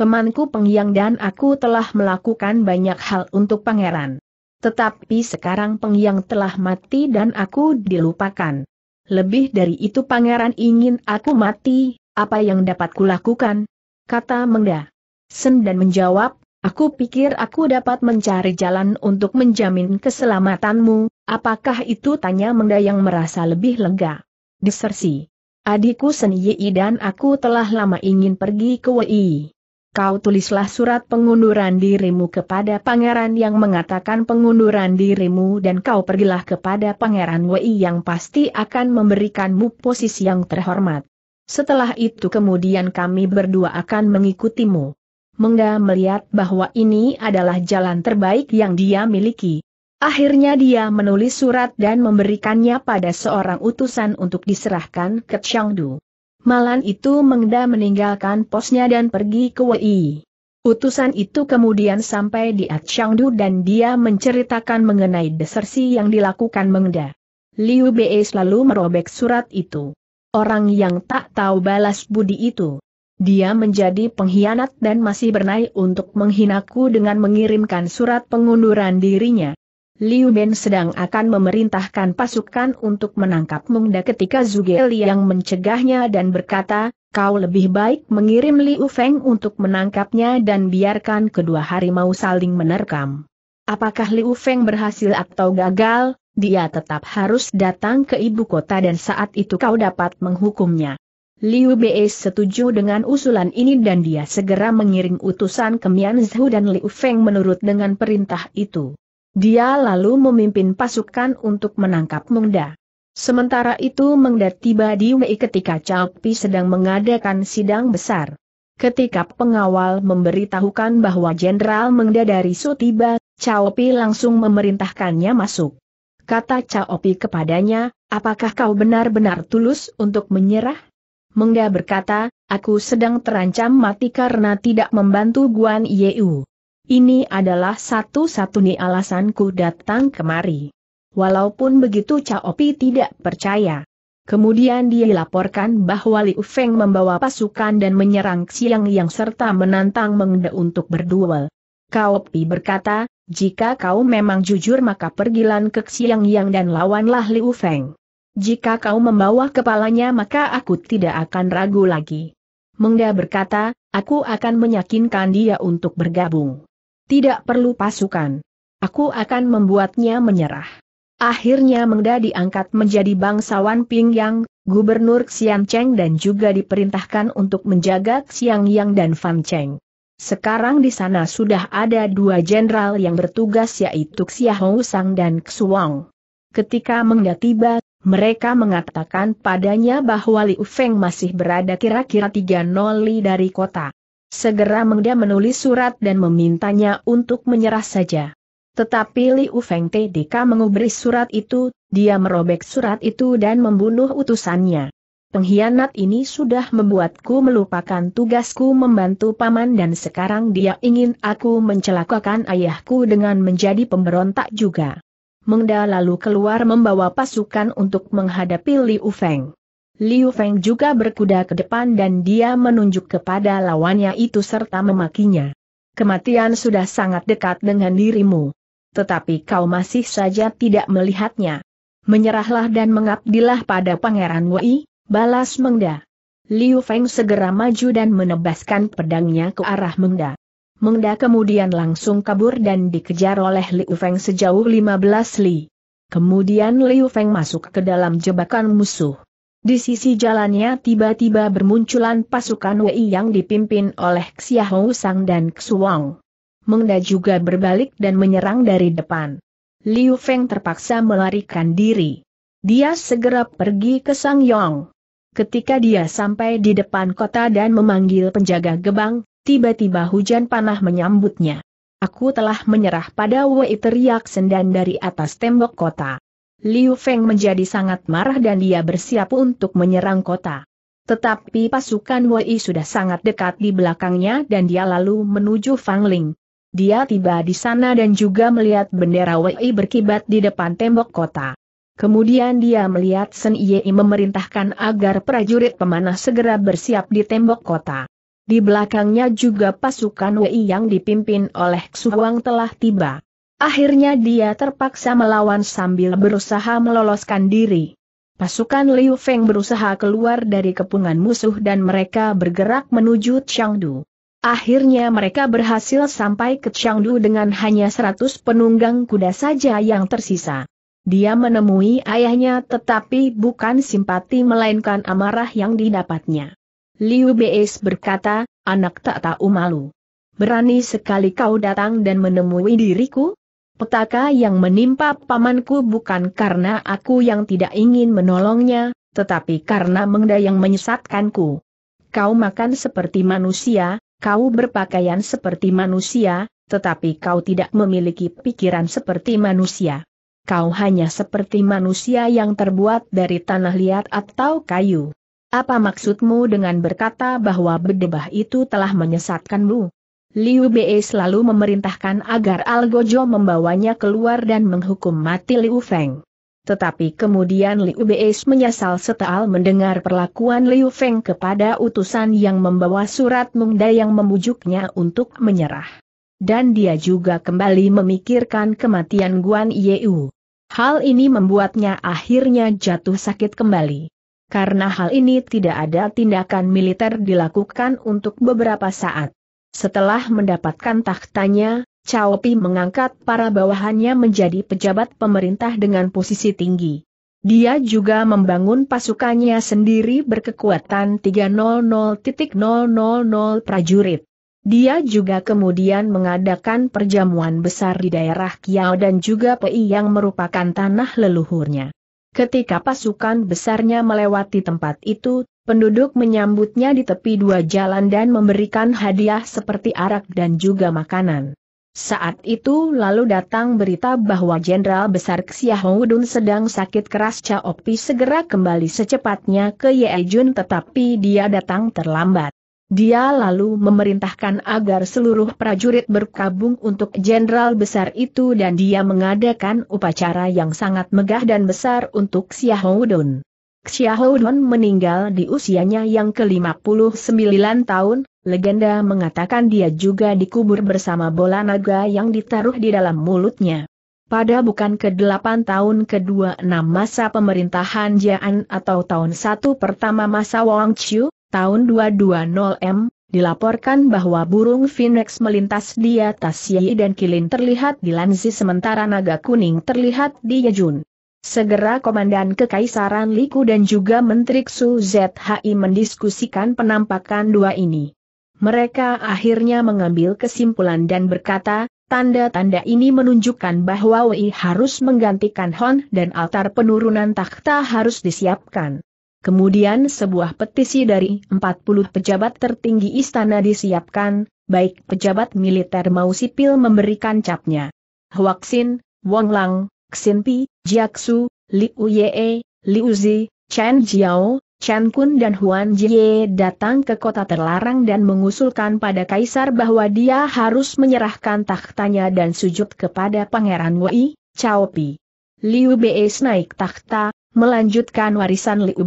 Temanku Pengyang dan aku telah melakukan banyak hal untuk pangeran. Tetapi sekarang Pengyang telah mati dan aku dilupakan. Lebih dari itu pangeran ingin aku mati, apa yang dapat kulakukan? Kata Mengda. Sen dan menjawab, aku pikir aku dapat mencari jalan untuk menjamin keselamatanmu, apakah itu tanya Mengda yang merasa lebih lega. Disersi. Adikku Sen Yi dan aku telah lama ingin pergi ke Wei. Kau tulislah surat pengunduran dirimu kepada pangeran yang mengatakan pengunduran dirimu dan kau pergilah kepada pangeran Wei yang pasti akan memberikanmu posisi yang terhormat. Setelah itu kemudian kami berdua akan mengikutimu. Mengga melihat bahwa ini adalah jalan terbaik yang dia miliki. Akhirnya dia menulis surat dan memberikannya pada seorang utusan untuk diserahkan ke Changdu. Malam itu Mengda meninggalkan posnya dan pergi ke Wei. Utusan itu kemudian sampai di Changdu dan dia menceritakan mengenai desersi yang dilakukan Mengda. Liu Bei selalu merobek surat itu orang yang tak tahu balas budi itu. Dia menjadi pengkhianat dan masih bernai untuk menghinaku dengan mengirimkan surat pengunduran dirinya. Liu Ben sedang akan memerintahkan pasukan untuk menangkap Mengda ketika Zugel yang mencegahnya dan berkata, kau lebih baik mengirim Liu Feng untuk menangkapnya dan biarkan kedua harimau saling menerkam. Apakah Liu Feng berhasil atau gagal, dia tetap harus datang ke ibu kota dan saat itu kau dapat menghukumnya. Liu Bei setuju dengan usulan ini dan dia segera mengiring utusan ke Mianzhu dan Liu Feng menurut dengan perintah itu. Dia lalu memimpin pasukan untuk menangkap Mengda. Sementara itu Mengda tiba di Wei ketika Chao Pi sedang mengadakan sidang besar. Ketika pengawal memberitahukan bahwa Jenderal Mengda dari Su tiba, Chao Pi langsung memerintahkannya masuk kata Caopi kepadanya, apakah kau benar-benar tulus untuk menyerah? Mengda berkata, aku sedang terancam mati karena tidak membantu Guan Yeu. Ini adalah satu-satunya alasanku datang kemari. Walaupun begitu Caopi tidak percaya. Kemudian dia laporkan bahwa Liu Feng membawa pasukan dan menyerang Xiang Yang serta menantang Mengde untuk berduel. Kaopi berkata, jika kau memang jujur maka pergilan ke Xiang Yang dan lawanlah Liu Feng. Jika kau membawa kepalanya maka aku tidak akan ragu lagi. Mengda berkata, aku akan meyakinkan dia untuk bergabung. Tidak perlu pasukan. Aku akan membuatnya menyerah. Akhirnya Mengda diangkat menjadi bangsawan Ping Yang, Gubernur Xiang Cheng dan juga diperintahkan untuk menjaga Xiang Yang dan Fan Cheng. Sekarang di sana sudah ada dua jenderal yang bertugas yaitu Xiahou Sang dan Xuang. Ketika Mengda tiba, mereka mengatakan padanya bahwa Liu Feng masih berada kira-kira 3 li dari kota. Segera Mengda menulis surat dan memintanya untuk menyerah saja. Tetapi Liu Feng TDK mengubris surat itu, dia merobek surat itu dan membunuh utusannya. Pengkhianat ini sudah membuatku melupakan tugasku membantu paman dan sekarang dia ingin aku mencelakakan ayahku dengan menjadi pemberontak juga. Mengda lalu keluar membawa pasukan untuk menghadapi Liu Feng. Liu Feng juga berkuda ke depan dan dia menunjuk kepada lawannya itu serta memakinya. Kematian sudah sangat dekat dengan dirimu. Tetapi kau masih saja tidak melihatnya. Menyerahlah dan mengabdilah pada Pangeran Wei, Balas Mengda. Liu Feng segera maju dan menebaskan pedangnya ke arah Mengda. Mengda kemudian langsung kabur dan dikejar oleh Liu Feng sejauh 15 li. Kemudian Liu Feng masuk ke dalam jebakan musuh. Di sisi jalannya tiba-tiba bermunculan pasukan Wei yang dipimpin oleh Xiahou Sang dan Xuang. Mengda juga berbalik dan menyerang dari depan. Liu Feng terpaksa melarikan diri. Dia segera pergi ke Sang Yong. Ketika dia sampai di depan kota dan memanggil penjaga gebang, tiba-tiba hujan panah menyambutnya. Aku telah menyerah pada Wei teriak sendan dari atas tembok kota. Liu Feng menjadi sangat marah dan dia bersiap untuk menyerang kota. Tetapi pasukan Wei sudah sangat dekat di belakangnya dan dia lalu menuju Fang Ling. Dia tiba di sana dan juga melihat bendera Wei berkibat di depan tembok kota. Kemudian dia melihat Sen Yei memerintahkan agar prajurit pemanah segera bersiap di tembok kota. Di belakangnya juga pasukan Wei yang dipimpin oleh Huang telah tiba. Akhirnya dia terpaksa melawan sambil berusaha meloloskan diri. Pasukan Liu Feng berusaha keluar dari kepungan musuh dan mereka bergerak menuju Changdu. Akhirnya mereka berhasil sampai ke Changdu dengan hanya 100 penunggang kuda saja yang tersisa. Dia menemui ayahnya tetapi bukan simpati melainkan amarah yang didapatnya. Liu Beis berkata, anak tak tahu malu. Berani sekali kau datang dan menemui diriku? Petaka yang menimpa pamanku bukan karena aku yang tidak ingin menolongnya, tetapi karena mengda yang menyesatkanku. Kau makan seperti manusia, kau berpakaian seperti manusia, tetapi kau tidak memiliki pikiran seperti manusia kau hanya seperti manusia yang terbuat dari tanah liat atau kayu. Apa maksudmu dengan berkata bahwa bedebah itu telah menyesatkanmu? Liu Bei selalu memerintahkan agar Algojo membawanya keluar dan menghukum mati Liu Feng. Tetapi kemudian Liu Bei menyesal setelah mendengar perlakuan Liu Feng kepada utusan yang membawa surat Mungda yang membujuknya untuk menyerah. Dan dia juga kembali memikirkan kematian Guan Yeu. Hal ini membuatnya akhirnya jatuh sakit kembali. Karena hal ini tidak ada tindakan militer dilakukan untuk beberapa saat. Setelah mendapatkan tahtanya, Chao Pi mengangkat para bawahannya menjadi pejabat pemerintah dengan posisi tinggi. Dia juga membangun pasukannya sendiri berkekuatan 300.000 prajurit. Dia juga kemudian mengadakan perjamuan besar di daerah Kiao dan juga Pei yang merupakan tanah leluhurnya. Ketika pasukan besarnya melewati tempat itu, penduduk menyambutnya di tepi dua jalan dan memberikan hadiah seperti arak dan juga makanan. Saat itu lalu datang berita bahwa Jenderal Besar Xiahoudun sedang sakit keras Chaopi segera kembali secepatnya ke Yejun tetapi dia datang terlambat. Dia lalu memerintahkan agar seluruh prajurit berkabung untuk jenderal besar itu dan dia mengadakan upacara yang sangat megah dan besar untuk Xiaohodun. Xiaohodun meninggal di usianya yang ke-59 tahun, legenda mengatakan dia juga dikubur bersama bola naga yang ditaruh di dalam mulutnya. Pada bukan ke-8 tahun ke-26 masa pemerintahan Jian atau tahun 1 pertama masa Wang Chu tahun 220M, dilaporkan bahwa burung Phoenix melintas di atas Yi dan Kilin terlihat di Lanzi sementara naga kuning terlihat di Yejun. Segera Komandan Kekaisaran Liku dan juga Menteri Su ZHI mendiskusikan penampakan dua ini. Mereka akhirnya mengambil kesimpulan dan berkata, tanda-tanda ini menunjukkan bahwa Wei harus menggantikan Hon dan altar penurunan takhta harus disiapkan. Kemudian sebuah petisi dari 40 pejabat tertinggi istana disiapkan, baik pejabat militer mau sipil memberikan capnya. Huaxin, Wong Lang, Xinpi, Jiaksu, Liu Ye, Liu Zi, Chen Jiao, Chen Kun dan Huan Jie datang ke kota terlarang dan mengusulkan pada kaisar bahwa dia harus menyerahkan takhtanya dan sujud kepada pangeran Wei, Cao Pi. Liu Bei naik takhta, melanjutkan warisan Liu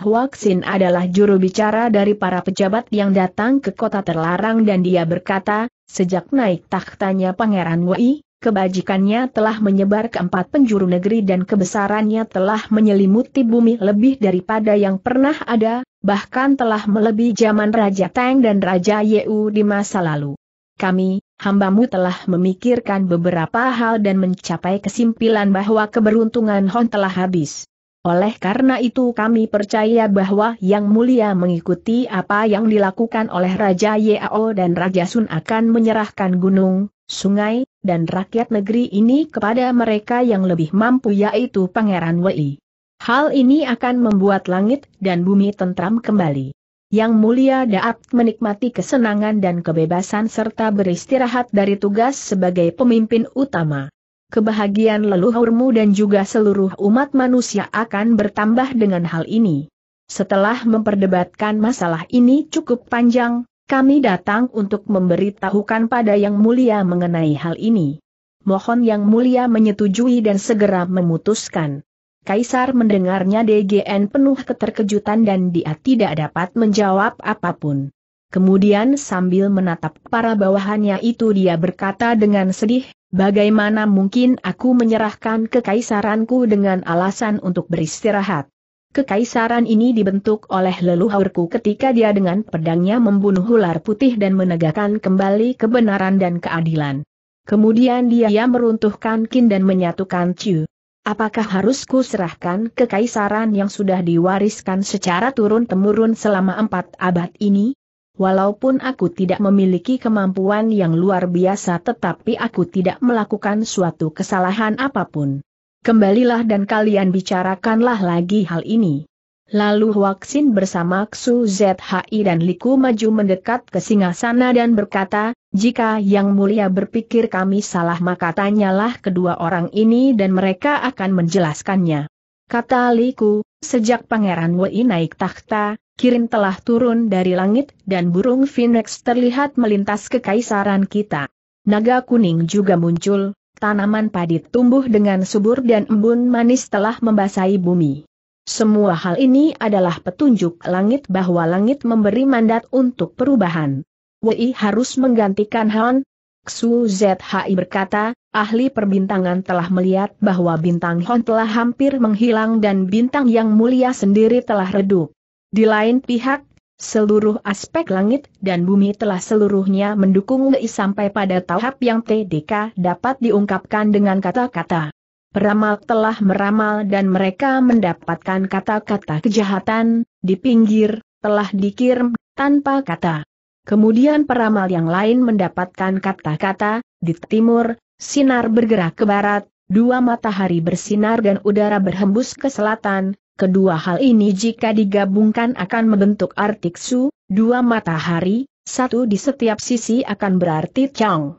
Huaxin adalah juru bicara dari para pejabat yang datang ke kota terlarang dan dia berkata, sejak naik tahtanya Pangeran Wei, kebajikannya telah menyebar ke empat penjuru negeri dan kebesarannya telah menyelimuti bumi lebih daripada yang pernah ada, bahkan telah melebihi zaman Raja Tang dan Raja Yeu di masa lalu kami, hambamu telah memikirkan beberapa hal dan mencapai kesimpulan bahwa keberuntungan Hon telah habis. Oleh karena itu kami percaya bahwa Yang Mulia mengikuti apa yang dilakukan oleh Raja Yao dan Raja Sun akan menyerahkan gunung, sungai, dan rakyat negeri ini kepada mereka yang lebih mampu yaitu Pangeran Wei. Hal ini akan membuat langit dan bumi tentram kembali. Yang mulia dapat menikmati kesenangan dan kebebasan serta beristirahat dari tugas sebagai pemimpin utama. Kebahagiaan leluhurmu dan juga seluruh umat manusia akan bertambah dengan hal ini. Setelah memperdebatkan masalah ini cukup panjang, kami datang untuk memberitahukan pada Yang Mulia mengenai hal ini. Mohon Yang Mulia menyetujui dan segera memutuskan. Kaisar mendengarnya DGN penuh keterkejutan dan dia tidak dapat menjawab apapun. Kemudian sambil menatap para bawahannya itu dia berkata dengan sedih, bagaimana mungkin aku menyerahkan kekaisaranku dengan alasan untuk beristirahat. Kekaisaran ini dibentuk oleh leluhurku ketika dia dengan pedangnya membunuh ular putih dan menegakkan kembali kebenaran dan keadilan. Kemudian dia meruntuhkan kin dan menyatukan Ciu. Apakah harus kuserahkan kekaisaran yang sudah diwariskan secara turun-temurun selama empat abad ini? Walaupun aku tidak memiliki kemampuan yang luar biasa tetapi aku tidak melakukan suatu kesalahan apapun. Kembalilah dan kalian bicarakanlah lagi hal ini. Lalu Huaxin bersama Xu ZHI dan Liku maju mendekat ke singgasana dan berkata, jika Yang Mulia berpikir kami salah maka tanyalah kedua orang ini dan mereka akan menjelaskannya. Kata Liku, sejak Pangeran Wei naik takhta, Kirin telah turun dari langit dan burung Phoenix terlihat melintas ke kaisaran kita. Naga kuning juga muncul, tanaman padi tumbuh dengan subur dan embun manis telah membasahi bumi. Semua hal ini adalah petunjuk langit bahwa langit memberi mandat untuk perubahan. Wei harus menggantikan Han. Xu Zhi berkata, ahli perbintangan telah melihat bahwa bintang Han telah hampir menghilang dan bintang yang mulia sendiri telah redup. Di lain pihak, seluruh aspek langit dan bumi telah seluruhnya mendukung Wei sampai pada tahap yang TDK dapat diungkapkan dengan kata-kata. Peramal telah meramal dan mereka mendapatkan kata-kata kejahatan, di pinggir, telah dikirim, tanpa kata. Kemudian peramal yang lain mendapatkan kata-kata, di timur, sinar bergerak ke barat, dua matahari bersinar dan udara berhembus ke selatan, Kedua hal ini jika digabungkan akan membentuk artiksu, dua matahari, satu di setiap sisi akan berarti chang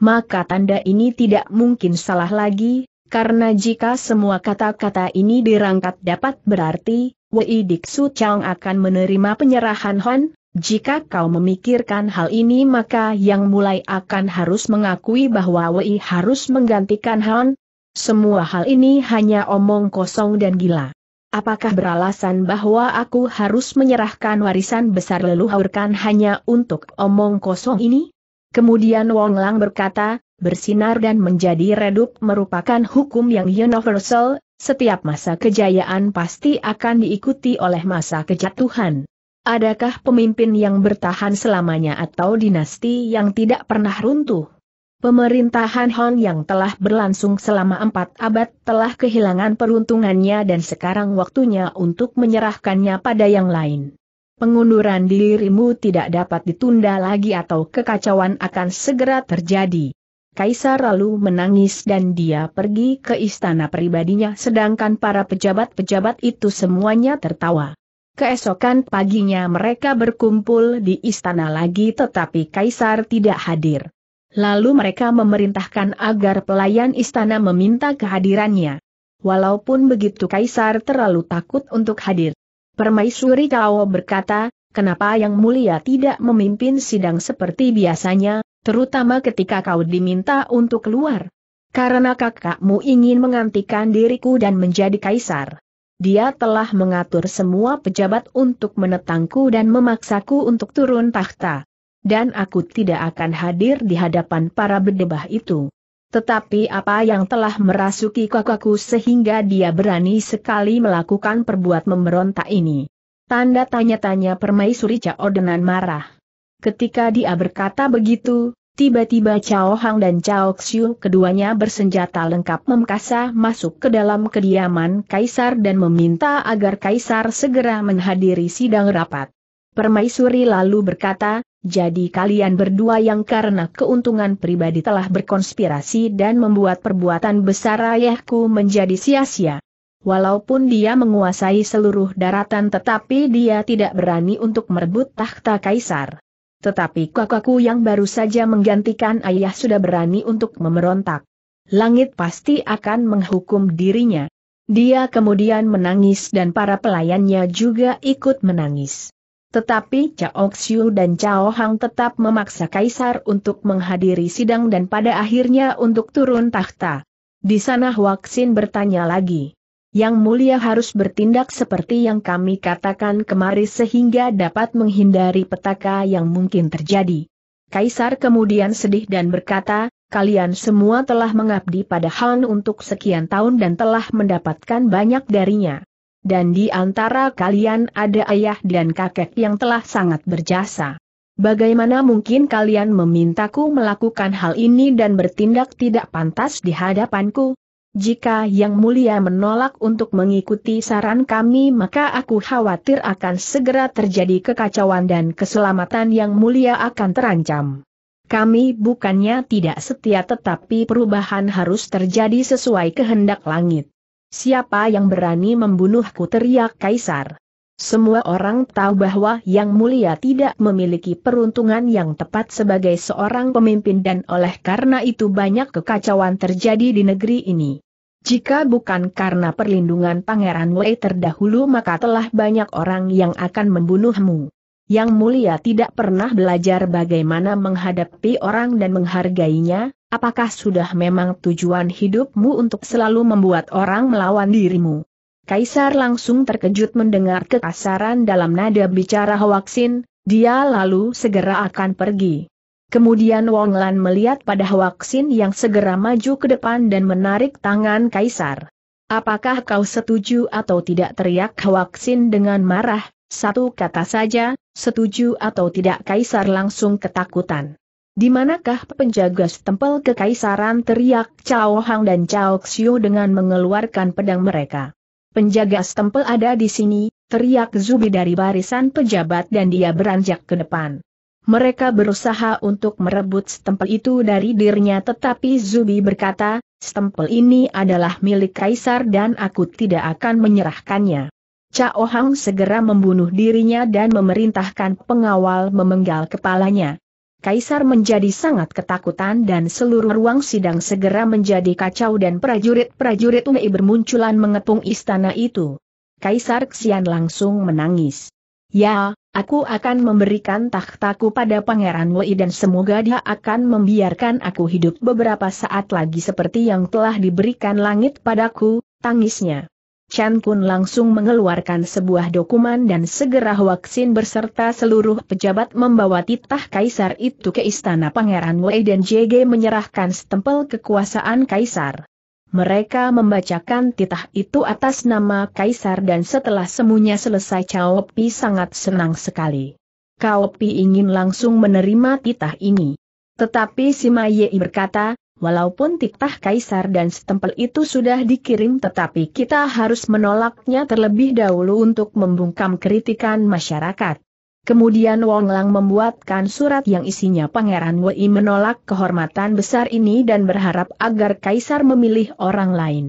Maka tanda ini tidak mungkin salah lagi, karena jika semua kata-kata ini dirangkat dapat berarti, Wei Diksu Chang akan menerima penyerahan Hon, jika kau memikirkan hal ini maka yang mulai akan harus mengakui bahwa Wei harus menggantikan Han. Semua hal ini hanya omong kosong dan gila. Apakah beralasan bahwa aku harus menyerahkan warisan besar leluhurkan hanya untuk omong kosong ini? Kemudian Wong Lang berkata, bersinar dan menjadi redup merupakan hukum yang universal, setiap masa kejayaan pasti akan diikuti oleh masa kejatuhan. Adakah pemimpin yang bertahan selamanya atau dinasti yang tidak pernah runtuh? Pemerintahan Hon yang telah berlangsung selama empat abad telah kehilangan peruntungannya dan sekarang waktunya untuk menyerahkannya pada yang lain. Pengunduran dirimu tidak dapat ditunda lagi atau kekacauan akan segera terjadi. Kaisar lalu menangis dan dia pergi ke istana pribadinya sedangkan para pejabat-pejabat itu semuanya tertawa. Keesokan paginya mereka berkumpul di istana lagi tetapi Kaisar tidak hadir. Lalu mereka memerintahkan agar pelayan istana meminta kehadirannya. Walaupun begitu Kaisar terlalu takut untuk hadir. Permaisuri Kao berkata, kenapa yang mulia tidak memimpin sidang seperti biasanya, terutama ketika kau diminta untuk keluar. Karena kakakmu ingin mengantikan diriku dan menjadi kaisar. Dia telah mengatur semua pejabat untuk menetangku dan memaksaku untuk turun tahta. Dan aku tidak akan hadir di hadapan para bedebah itu. Tetapi apa yang telah merasuki kakakku sehingga dia berani sekali melakukan perbuat memberontak ini? Tanda tanya-tanya permaisuri Cao dengan marah. Ketika dia berkata begitu, tiba-tiba Cao Hang dan Cao Xiu keduanya bersenjata lengkap memkasa masuk ke dalam kediaman Kaisar dan meminta agar Kaisar segera menghadiri sidang rapat. Permaisuri lalu berkata, jadi kalian berdua yang karena keuntungan pribadi telah berkonspirasi dan membuat perbuatan besar ayahku menjadi sia-sia. Walaupun dia menguasai seluruh daratan tetapi dia tidak berani untuk merebut tahta kaisar. Tetapi kakakku yang baru saja menggantikan ayah sudah berani untuk memberontak. Langit pasti akan menghukum dirinya. Dia kemudian menangis dan para pelayannya juga ikut menangis. Tetapi Cao Xiu dan Cao oh Hang tetap memaksa Kaisar untuk menghadiri sidang dan pada akhirnya untuk turun tahta. Di sana Huaxin bertanya lagi, yang mulia harus bertindak seperti yang kami katakan kemari sehingga dapat menghindari petaka yang mungkin terjadi. Kaisar kemudian sedih dan berkata, kalian semua telah mengabdi pada Han untuk sekian tahun dan telah mendapatkan banyak darinya. Dan di antara kalian ada ayah dan kakek yang telah sangat berjasa. Bagaimana mungkin kalian memintaku melakukan hal ini dan bertindak tidak pantas di hadapanku? Jika Yang Mulia menolak untuk mengikuti saran kami maka aku khawatir akan segera terjadi kekacauan dan keselamatan Yang Mulia akan terancam. Kami bukannya tidak setia tetapi perubahan harus terjadi sesuai kehendak langit. Siapa yang berani membunuhku teriak Kaisar. Semua orang tahu bahwa Yang Mulia tidak memiliki peruntungan yang tepat sebagai seorang pemimpin dan oleh karena itu banyak kekacauan terjadi di negeri ini. Jika bukan karena perlindungan Pangeran Wei terdahulu maka telah banyak orang yang akan membunuhmu. Yang Mulia tidak pernah belajar bagaimana menghadapi orang dan menghargainya, apakah sudah memang tujuan hidupmu untuk selalu membuat orang melawan dirimu? Kaisar langsung terkejut mendengar kekasaran dalam nada bicara Hawaksin, dia lalu segera akan pergi. Kemudian Wong Lan melihat pada Hawaksin yang segera maju ke depan dan menarik tangan Kaisar. Apakah kau setuju atau tidak teriak Hawaksin dengan marah, satu kata saja, setuju atau tidak Kaisar langsung ketakutan. Di manakah penjaga setempel kekaisaran teriak Cao Hang dan Cao Xiu dengan mengeluarkan pedang mereka? Penjaga stempel ada di sini, teriak Zubi dari barisan pejabat dan dia beranjak ke depan. Mereka berusaha untuk merebut stempel itu dari dirinya tetapi Zubi berkata, stempel ini adalah milik Kaisar dan aku tidak akan menyerahkannya. Cao Hang segera membunuh dirinya dan memerintahkan pengawal memenggal kepalanya. Kaisar menjadi sangat ketakutan dan seluruh ruang sidang segera menjadi kacau dan prajurit-prajurit Wei bermunculan mengepung istana itu. Kaisar Xian langsung menangis. Ya, aku akan memberikan tahtaku pada Pangeran Wei dan semoga dia akan membiarkan aku hidup beberapa saat lagi seperti yang telah diberikan langit padaku, tangisnya. Chan Kun langsung mengeluarkan sebuah dokumen dan segera Huaxin berserta seluruh pejabat membawa titah kaisar itu ke istana Pangeran Wei dan JG menyerahkan stempel kekuasaan kaisar. Mereka membacakan titah itu atas nama kaisar dan setelah semuanya selesai Cao Pi sangat senang sekali. Cao Pi ingin langsung menerima titah ini. Tetapi Sima Yei berkata, Walaupun titah kaisar dan setempel itu sudah dikirim tetapi kita harus menolaknya terlebih dahulu untuk membungkam kritikan masyarakat. Kemudian Wong Lang membuatkan surat yang isinya Pangeran Wei menolak kehormatan besar ini dan berharap agar kaisar memilih orang lain.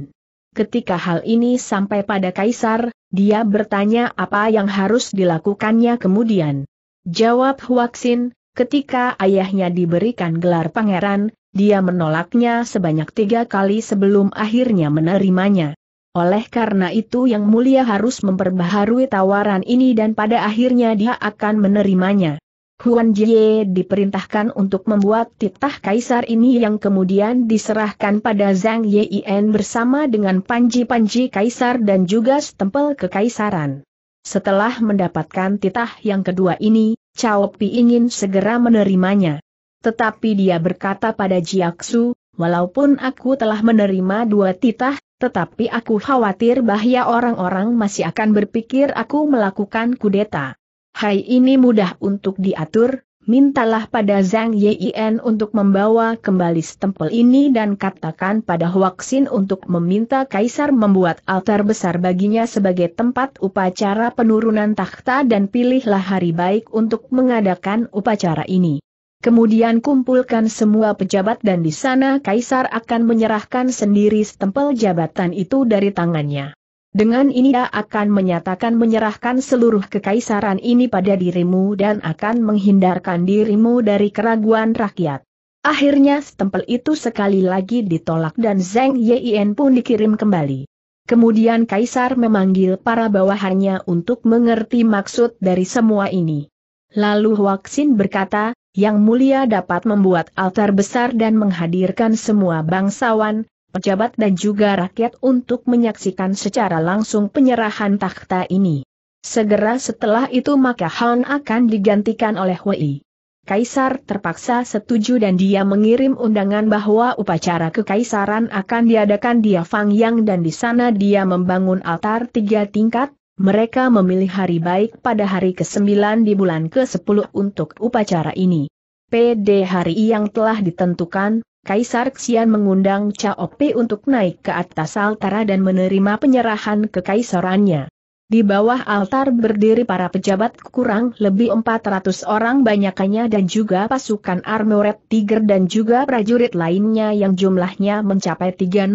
Ketika hal ini sampai pada kaisar, dia bertanya apa yang harus dilakukannya kemudian. Jawab Huaxin, ketika ayahnya diberikan gelar pangeran, dia menolaknya sebanyak tiga kali sebelum akhirnya menerimanya. Oleh karena itu yang mulia harus memperbaharui tawaran ini dan pada akhirnya dia akan menerimanya. Huan Jie diperintahkan untuk membuat titah kaisar ini yang kemudian diserahkan pada Zhang Yien bersama dengan panji-panji kaisar dan juga stempel kekaisaran. Setelah mendapatkan titah yang kedua ini, Cao Pi ingin segera menerimanya. Tetapi dia berkata pada Jiaksu, walaupun aku telah menerima dua titah, tetapi aku khawatir bahaya orang-orang masih akan berpikir aku melakukan kudeta. Hai ini mudah untuk diatur, mintalah pada Zhang Yin untuk membawa kembali stempel ini dan katakan pada Huaxin untuk meminta kaisar membuat altar besar baginya sebagai tempat upacara penurunan takhta dan pilihlah hari baik untuk mengadakan upacara ini. Kemudian kumpulkan semua pejabat dan di sana Kaisar akan menyerahkan sendiri stempel jabatan itu dari tangannya. Dengan ini ia akan menyatakan menyerahkan seluruh kekaisaran ini pada dirimu dan akan menghindarkan dirimu dari keraguan rakyat. Akhirnya stempel itu sekali lagi ditolak dan Zeng Yien pun dikirim kembali. Kemudian Kaisar memanggil para bawahannya untuk mengerti maksud dari semua ini. Lalu Huaxin berkata, yang Mulia dapat membuat altar besar dan menghadirkan semua bangsawan, pejabat dan juga rakyat untuk menyaksikan secara langsung penyerahan takhta ini. Segera setelah itu maka Han akan digantikan oleh Wei. Kaisar terpaksa setuju dan dia mengirim undangan bahwa upacara kekaisaran akan diadakan di Fang Yang dan di sana dia membangun altar tiga tingkat, mereka memilih hari baik pada hari ke-9 di bulan ke-10 untuk upacara ini. PD hari yang telah ditentukan, Kaisar Xian mengundang Cao Pi untuk naik ke atas altar dan menerima penyerahan kekaisarannya. Di bawah altar berdiri para pejabat kurang lebih 400 orang banyakannya dan juga pasukan armored tiger dan juga prajurit lainnya yang jumlahnya mencapai 300.000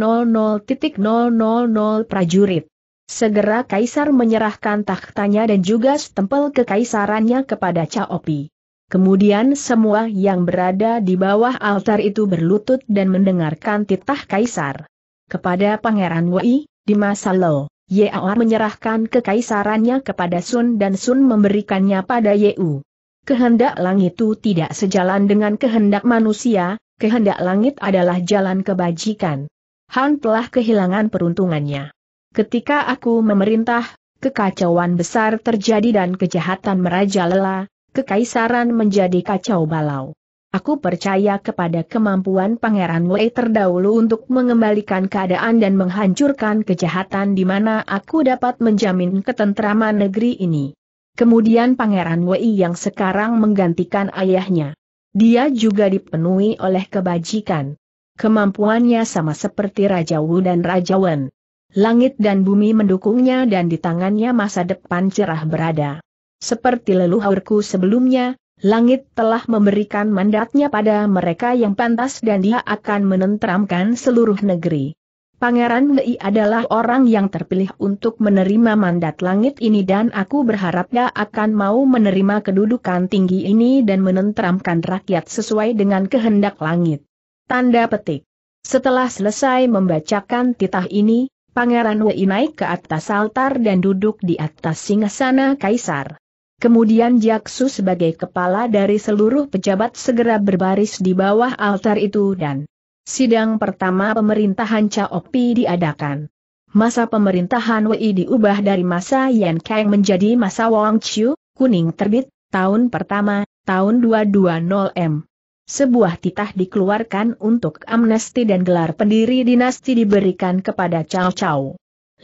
prajurit. Segera Kaisar menyerahkan tahtanya dan juga stempel kekaisarannya kepada Caopi. Kemudian semua yang berada di bawah altar itu berlutut dan mendengarkan titah Kaisar. Kepada Pangeran Wei, di masa Lo, Yeawar menyerahkan kekaisarannya kepada Sun dan Sun memberikannya pada Yeu. Kehendak langit itu tidak sejalan dengan kehendak manusia, kehendak langit adalah jalan kebajikan. Han telah kehilangan peruntungannya. Ketika aku memerintah, kekacauan besar terjadi dan kejahatan merajalela, kekaisaran menjadi kacau balau. Aku percaya kepada kemampuan Pangeran Wei terdahulu untuk mengembalikan keadaan dan menghancurkan kejahatan di mana aku dapat menjamin ketentraman negeri ini. Kemudian Pangeran Wei yang sekarang menggantikan ayahnya. Dia juga dipenuhi oleh kebajikan. Kemampuannya sama seperti Raja Wu dan Raja Wen. Langit dan bumi mendukungnya dan di tangannya masa depan cerah berada. Seperti leluhurku sebelumnya, langit telah memberikan mandatnya pada mereka yang pantas dan dia akan menenteramkan seluruh negeri. Pangeran Mei adalah orang yang terpilih untuk menerima mandat langit ini dan aku berharap dia akan mau menerima kedudukan tinggi ini dan menenteramkan rakyat sesuai dengan kehendak langit. Tanda petik. Setelah selesai membacakan titah ini, Pangeran Wei naik ke atas altar dan duduk di atas singgasana kaisar. Kemudian Jaksu sebagai kepala dari seluruh pejabat segera berbaris di bawah altar itu dan sidang pertama pemerintahan Cao Pi diadakan. Masa pemerintahan Wei diubah dari masa Yan Kang menjadi masa Wang Chiu, kuning terbit, tahun pertama, tahun 220M sebuah titah dikeluarkan untuk amnesti dan gelar pendiri dinasti diberikan kepada Cao Cao.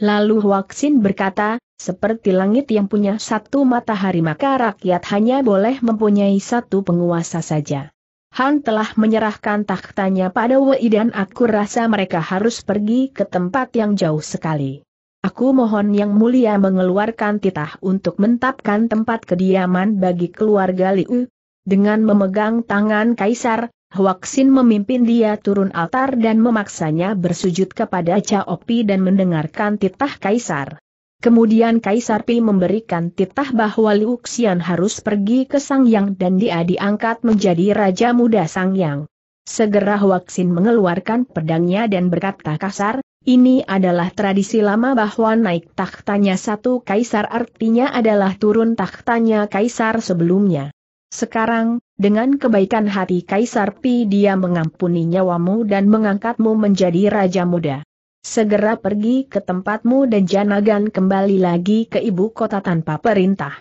Lalu Huaxin berkata, seperti langit yang punya satu matahari maka rakyat hanya boleh mempunyai satu penguasa saja. Han telah menyerahkan takhtanya pada Wei dan aku rasa mereka harus pergi ke tempat yang jauh sekali. Aku mohon yang mulia mengeluarkan titah untuk mentapkan tempat kediaman bagi keluarga Liu, dengan memegang tangan kaisar, Huaxin memimpin dia turun altar dan memaksanya bersujud kepada Caopi dan mendengarkan titah kaisar. Kemudian Kaisar Pi memberikan titah bahwa Liu Xian harus pergi ke Sangyang dan dia diangkat menjadi Raja Muda Sangyang. Segera Huaxin mengeluarkan pedangnya dan berkata kasar, ini adalah tradisi lama bahwa naik tahtanya satu kaisar artinya adalah turun tahtanya kaisar sebelumnya. Sekarang, dengan kebaikan hati Kaisar Pi dia mengampuni nyawamu dan mengangkatmu menjadi raja muda. Segera pergi ke tempatmu dan janagan kembali lagi ke ibu kota tanpa perintah.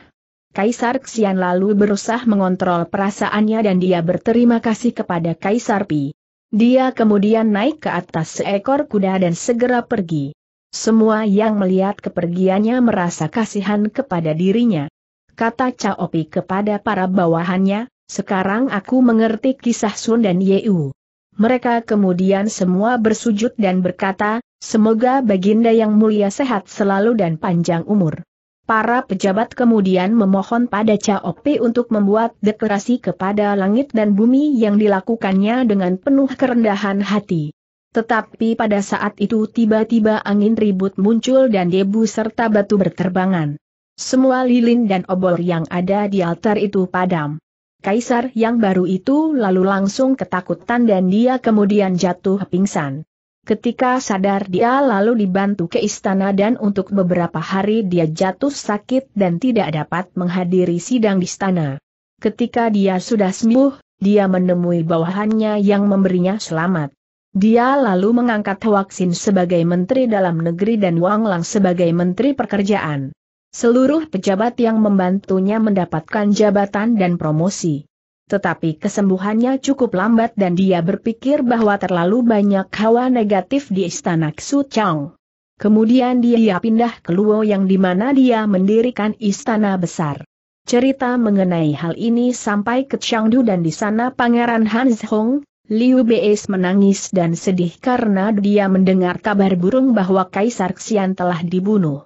Kaisar Xian lalu berusaha mengontrol perasaannya dan dia berterima kasih kepada Kaisar Pi. Dia kemudian naik ke atas seekor kuda dan segera pergi. Semua yang melihat kepergiannya merasa kasihan kepada dirinya kata Caopi kepada para bawahannya, sekarang aku mengerti kisah Sun dan Yeu. Mereka kemudian semua bersujud dan berkata, semoga Baginda yang mulia sehat selalu dan panjang umur. Para pejabat kemudian memohon pada Caopi untuk membuat deklarasi kepada langit dan bumi yang dilakukannya dengan penuh kerendahan hati. Tetapi pada saat itu tiba-tiba angin ribut muncul dan debu serta batu berterbangan. Semua lilin dan obor yang ada di altar itu padam. Kaisar yang baru itu lalu langsung ketakutan dan dia kemudian jatuh pingsan. Ketika sadar dia lalu dibantu ke istana dan untuk beberapa hari dia jatuh sakit dan tidak dapat menghadiri sidang di istana. Ketika dia sudah sembuh, dia menemui bawahannya yang memberinya selamat. Dia lalu mengangkat Hwaksin sebagai menteri dalam negeri dan Wang Lang sebagai menteri pekerjaan seluruh pejabat yang membantunya mendapatkan jabatan dan promosi. Tetapi kesembuhannya cukup lambat dan dia berpikir bahwa terlalu banyak hawa negatif di istana Xu Chang. Kemudian dia pindah ke Luo yang dimana dia mendirikan istana besar. Cerita mengenai hal ini sampai ke Changdu dan di sana Pangeran Hans Hong, Liu Beis menangis dan sedih karena dia mendengar kabar burung bahwa Kaisar Xian telah dibunuh.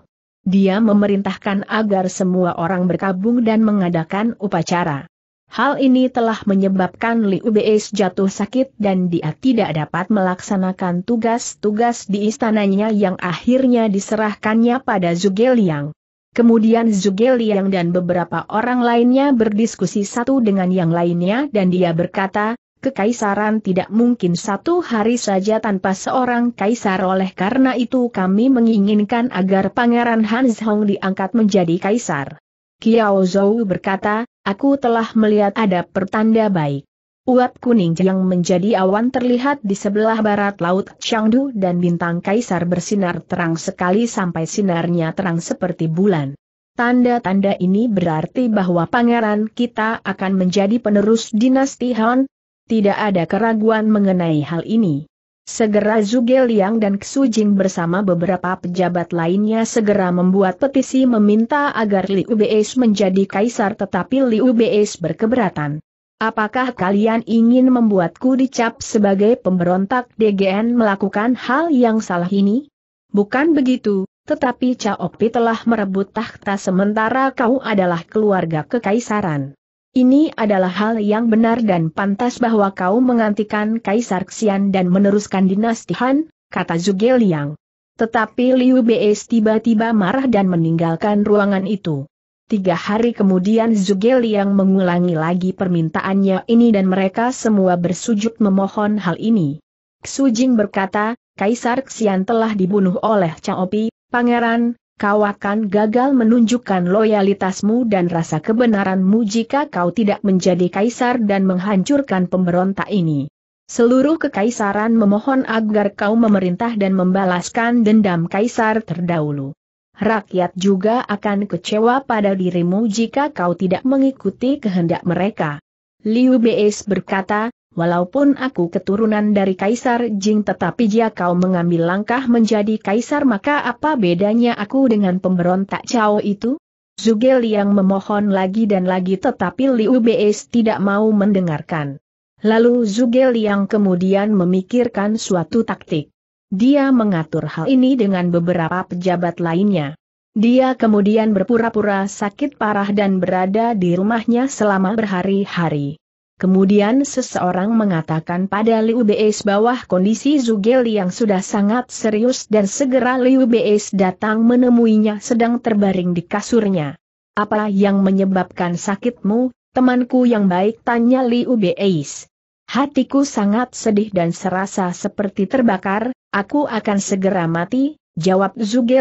Dia memerintahkan agar semua orang berkabung dan mengadakan upacara. Hal ini telah menyebabkan Liu Beis jatuh sakit dan dia tidak dapat melaksanakan tugas-tugas di istananya yang akhirnya diserahkannya pada Zuge Liang. Kemudian Zuge Liang dan beberapa orang lainnya berdiskusi satu dengan yang lainnya dan dia berkata, Kekaisaran tidak mungkin satu hari saja tanpa seorang kaisar oleh karena itu kami menginginkan agar Pangeran Hans Hong diangkat menjadi kaisar. Kiao Zhou berkata, aku telah melihat ada pertanda baik. Uap kuning yang menjadi awan terlihat di sebelah barat laut Changdu dan bintang kaisar bersinar terang sekali sampai sinarnya terang seperti bulan. Tanda-tanda ini berarti bahwa pangeran kita akan menjadi penerus dinasti Han, tidak ada keraguan mengenai hal ini. Segera Zugeliang Liang dan Xu Jing bersama beberapa pejabat lainnya segera membuat petisi meminta agar Liu Beis menjadi kaisar tetapi Liu Beis berkeberatan. Apakah kalian ingin membuatku dicap sebagai pemberontak DGN melakukan hal yang salah ini? Bukan begitu, tetapi Cao Pi telah merebut tahta sementara kau adalah keluarga kekaisaran. Ini adalah hal yang benar dan pantas bahwa kau mengantikan Kaisar Xian dan meneruskan dinasti Han, kata Zuge Liang. Tetapi Liu Bei tiba-tiba marah dan meninggalkan ruangan itu. Tiga hari kemudian Zuge Liang mengulangi lagi permintaannya ini dan mereka semua bersujud memohon hal ini. Xu Jing berkata, Kaisar Xian telah dibunuh oleh Pi, pangeran, kau akan gagal menunjukkan loyalitasmu dan rasa kebenaranmu jika kau tidak menjadi kaisar dan menghancurkan pemberontak ini. Seluruh kekaisaran memohon agar kau memerintah dan membalaskan dendam kaisar terdahulu. Rakyat juga akan kecewa pada dirimu jika kau tidak mengikuti kehendak mereka. Liu Beis berkata, walaupun aku keturunan dari Kaisar Jing tetapi jika kau mengambil langkah menjadi Kaisar maka apa bedanya aku dengan pemberontak Cao itu? Zuge Liang memohon lagi dan lagi tetapi Liu Bs tidak mau mendengarkan. Lalu Zuge Liang kemudian memikirkan suatu taktik. Dia mengatur hal ini dengan beberapa pejabat lainnya. Dia kemudian berpura-pura sakit parah dan berada di rumahnya selama berhari-hari. Kemudian seseorang mengatakan pada Liu Beis bahwa kondisi Zugeli yang sudah sangat serius dan segera Liu Beis datang menemuinya sedang terbaring di kasurnya. Apa yang menyebabkan sakitmu, temanku yang baik tanya Liu Beis. Hatiku sangat sedih dan serasa seperti terbakar, aku akan segera mati, jawab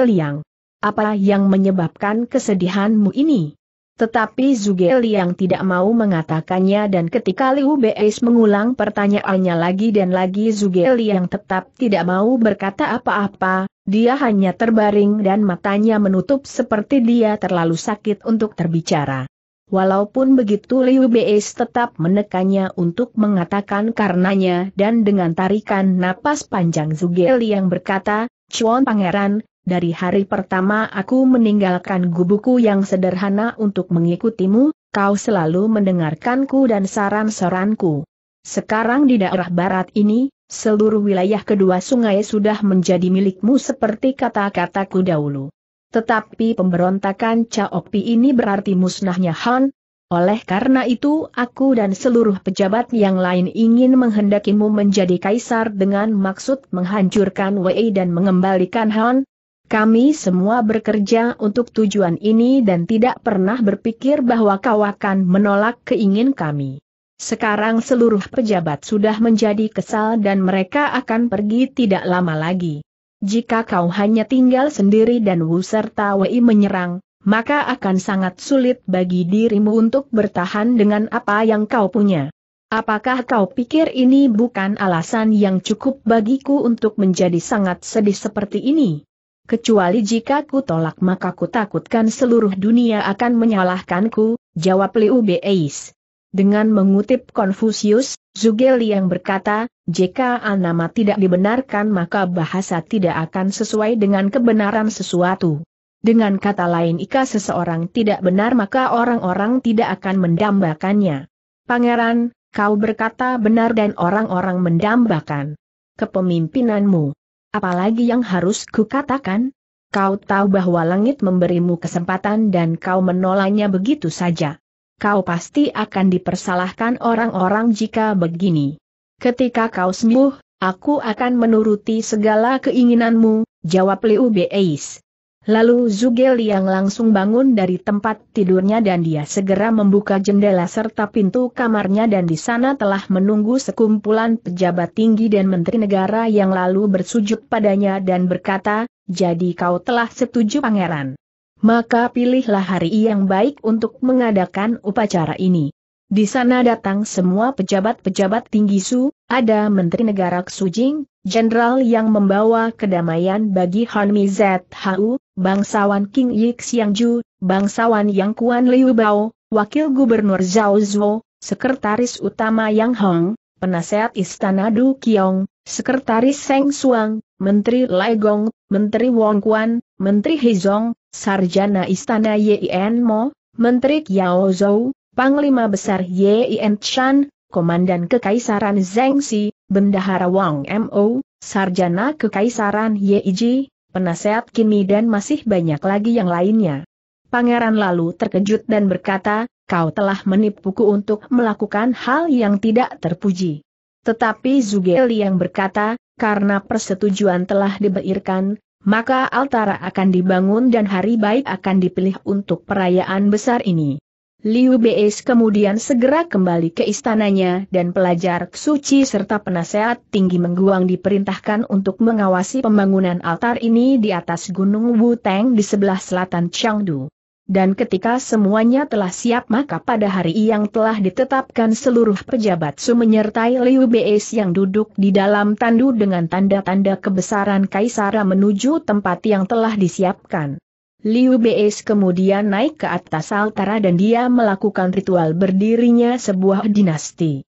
Liang. Apa yang menyebabkan kesedihanmu ini? Tetapi Zuge Liang tidak mau mengatakannya dan ketika Liu Beis mengulang pertanyaannya lagi dan lagi Zuge Liang tetap tidak mau berkata apa-apa, dia hanya terbaring dan matanya menutup seperti dia terlalu sakit untuk terbicara. Walaupun begitu Liu Beis tetap menekannya untuk mengatakan karenanya dan dengan tarikan napas panjang Zuge Liang berkata, "Chuan Pangeran, dari hari pertama aku meninggalkan gubuku yang sederhana untuk mengikutimu, kau selalu mendengarkanku dan saran-saranku. Sekarang di daerah barat ini, seluruh wilayah kedua sungai sudah menjadi milikmu seperti kata-kataku dahulu. Tetapi pemberontakan Caopi ini berarti musnahnya Han. Oleh karena itu aku dan seluruh pejabat yang lain ingin menghendakimu menjadi kaisar dengan maksud menghancurkan Wei dan mengembalikan Han, kami semua bekerja untuk tujuan ini dan tidak pernah berpikir bahwa kau akan menolak keingin kami. Sekarang seluruh pejabat sudah menjadi kesal dan mereka akan pergi tidak lama lagi. Jika kau hanya tinggal sendiri dan Wu serta Wei menyerang, maka akan sangat sulit bagi dirimu untuk bertahan dengan apa yang kau punya. Apakah kau pikir ini bukan alasan yang cukup bagiku untuk menjadi sangat sedih seperti ini? kecuali jika ku tolak maka ku takutkan seluruh dunia akan menyalahkanku, jawab Liu Beis. Dengan mengutip Konfusius, Zugeli yang berkata, jika anama tidak dibenarkan maka bahasa tidak akan sesuai dengan kebenaran sesuatu. Dengan kata lain jika seseorang tidak benar maka orang-orang tidak akan mendambakannya. Pangeran, kau berkata benar dan orang-orang mendambakan kepemimpinanmu. Apalagi yang harus kukatakan? Kau tahu bahwa langit memberimu kesempatan dan kau menolaknya begitu saja. Kau pasti akan dipersalahkan orang-orang jika begini. Ketika kau sembuh, aku akan menuruti segala keinginanmu, jawab Liu Beis. Lalu Zugel yang langsung bangun dari tempat tidurnya dan dia segera membuka jendela serta pintu kamarnya dan di sana telah menunggu sekumpulan pejabat tinggi dan menteri negara yang lalu bersujud padanya dan berkata, jadi kau telah setuju pangeran. Maka pilihlah hari yang baik untuk mengadakan upacara ini. Di sana datang semua pejabat-pejabat tinggi Su, ada Menteri Negara Xu Jing, Jenderal yang membawa kedamaian bagi Hanmi ZHU, bangsawan King Yixiangju, Xiangju, bangsawan Yang Kuan Liu Bao, Wakil Gubernur Zhao Zuo, Sekretaris Utama Yang Hong, Penasehat Istana Du Qiong, Sekretaris Seng Suang, Menteri Lai Gong, Menteri Wong Kuan, Menteri Hizong, Sarjana Istana Yin Mo, Menteri Yao Zhou, Panglima Besar Yin Chan, Komandan Kekaisaran Zhengxi, Bendahara Wang Mo, Sarjana Kekaisaran Yiji, penasehat kini dan masih banyak lagi yang lainnya. Pangeran lalu terkejut dan berkata, kau telah menipuku untuk melakukan hal yang tidak terpuji. Tetapi Zugeli yang berkata, karena persetujuan telah dibeirkan, maka altara akan dibangun dan hari baik akan dipilih untuk perayaan besar ini. Liu Beis kemudian segera kembali ke istananya dan pelajar suci serta penasehat tinggi mengguang diperintahkan untuk mengawasi pembangunan altar ini di atas Gunung Wuteng di sebelah selatan Chengdu. Dan ketika semuanya telah siap maka pada hari yang telah ditetapkan seluruh pejabat Su menyertai Liu Beis yang duduk di dalam tandu dengan tanda-tanda kebesaran Kaisara menuju tempat yang telah disiapkan. Liu Beis kemudian naik ke atas altar dan dia melakukan ritual berdirinya sebuah dinasti.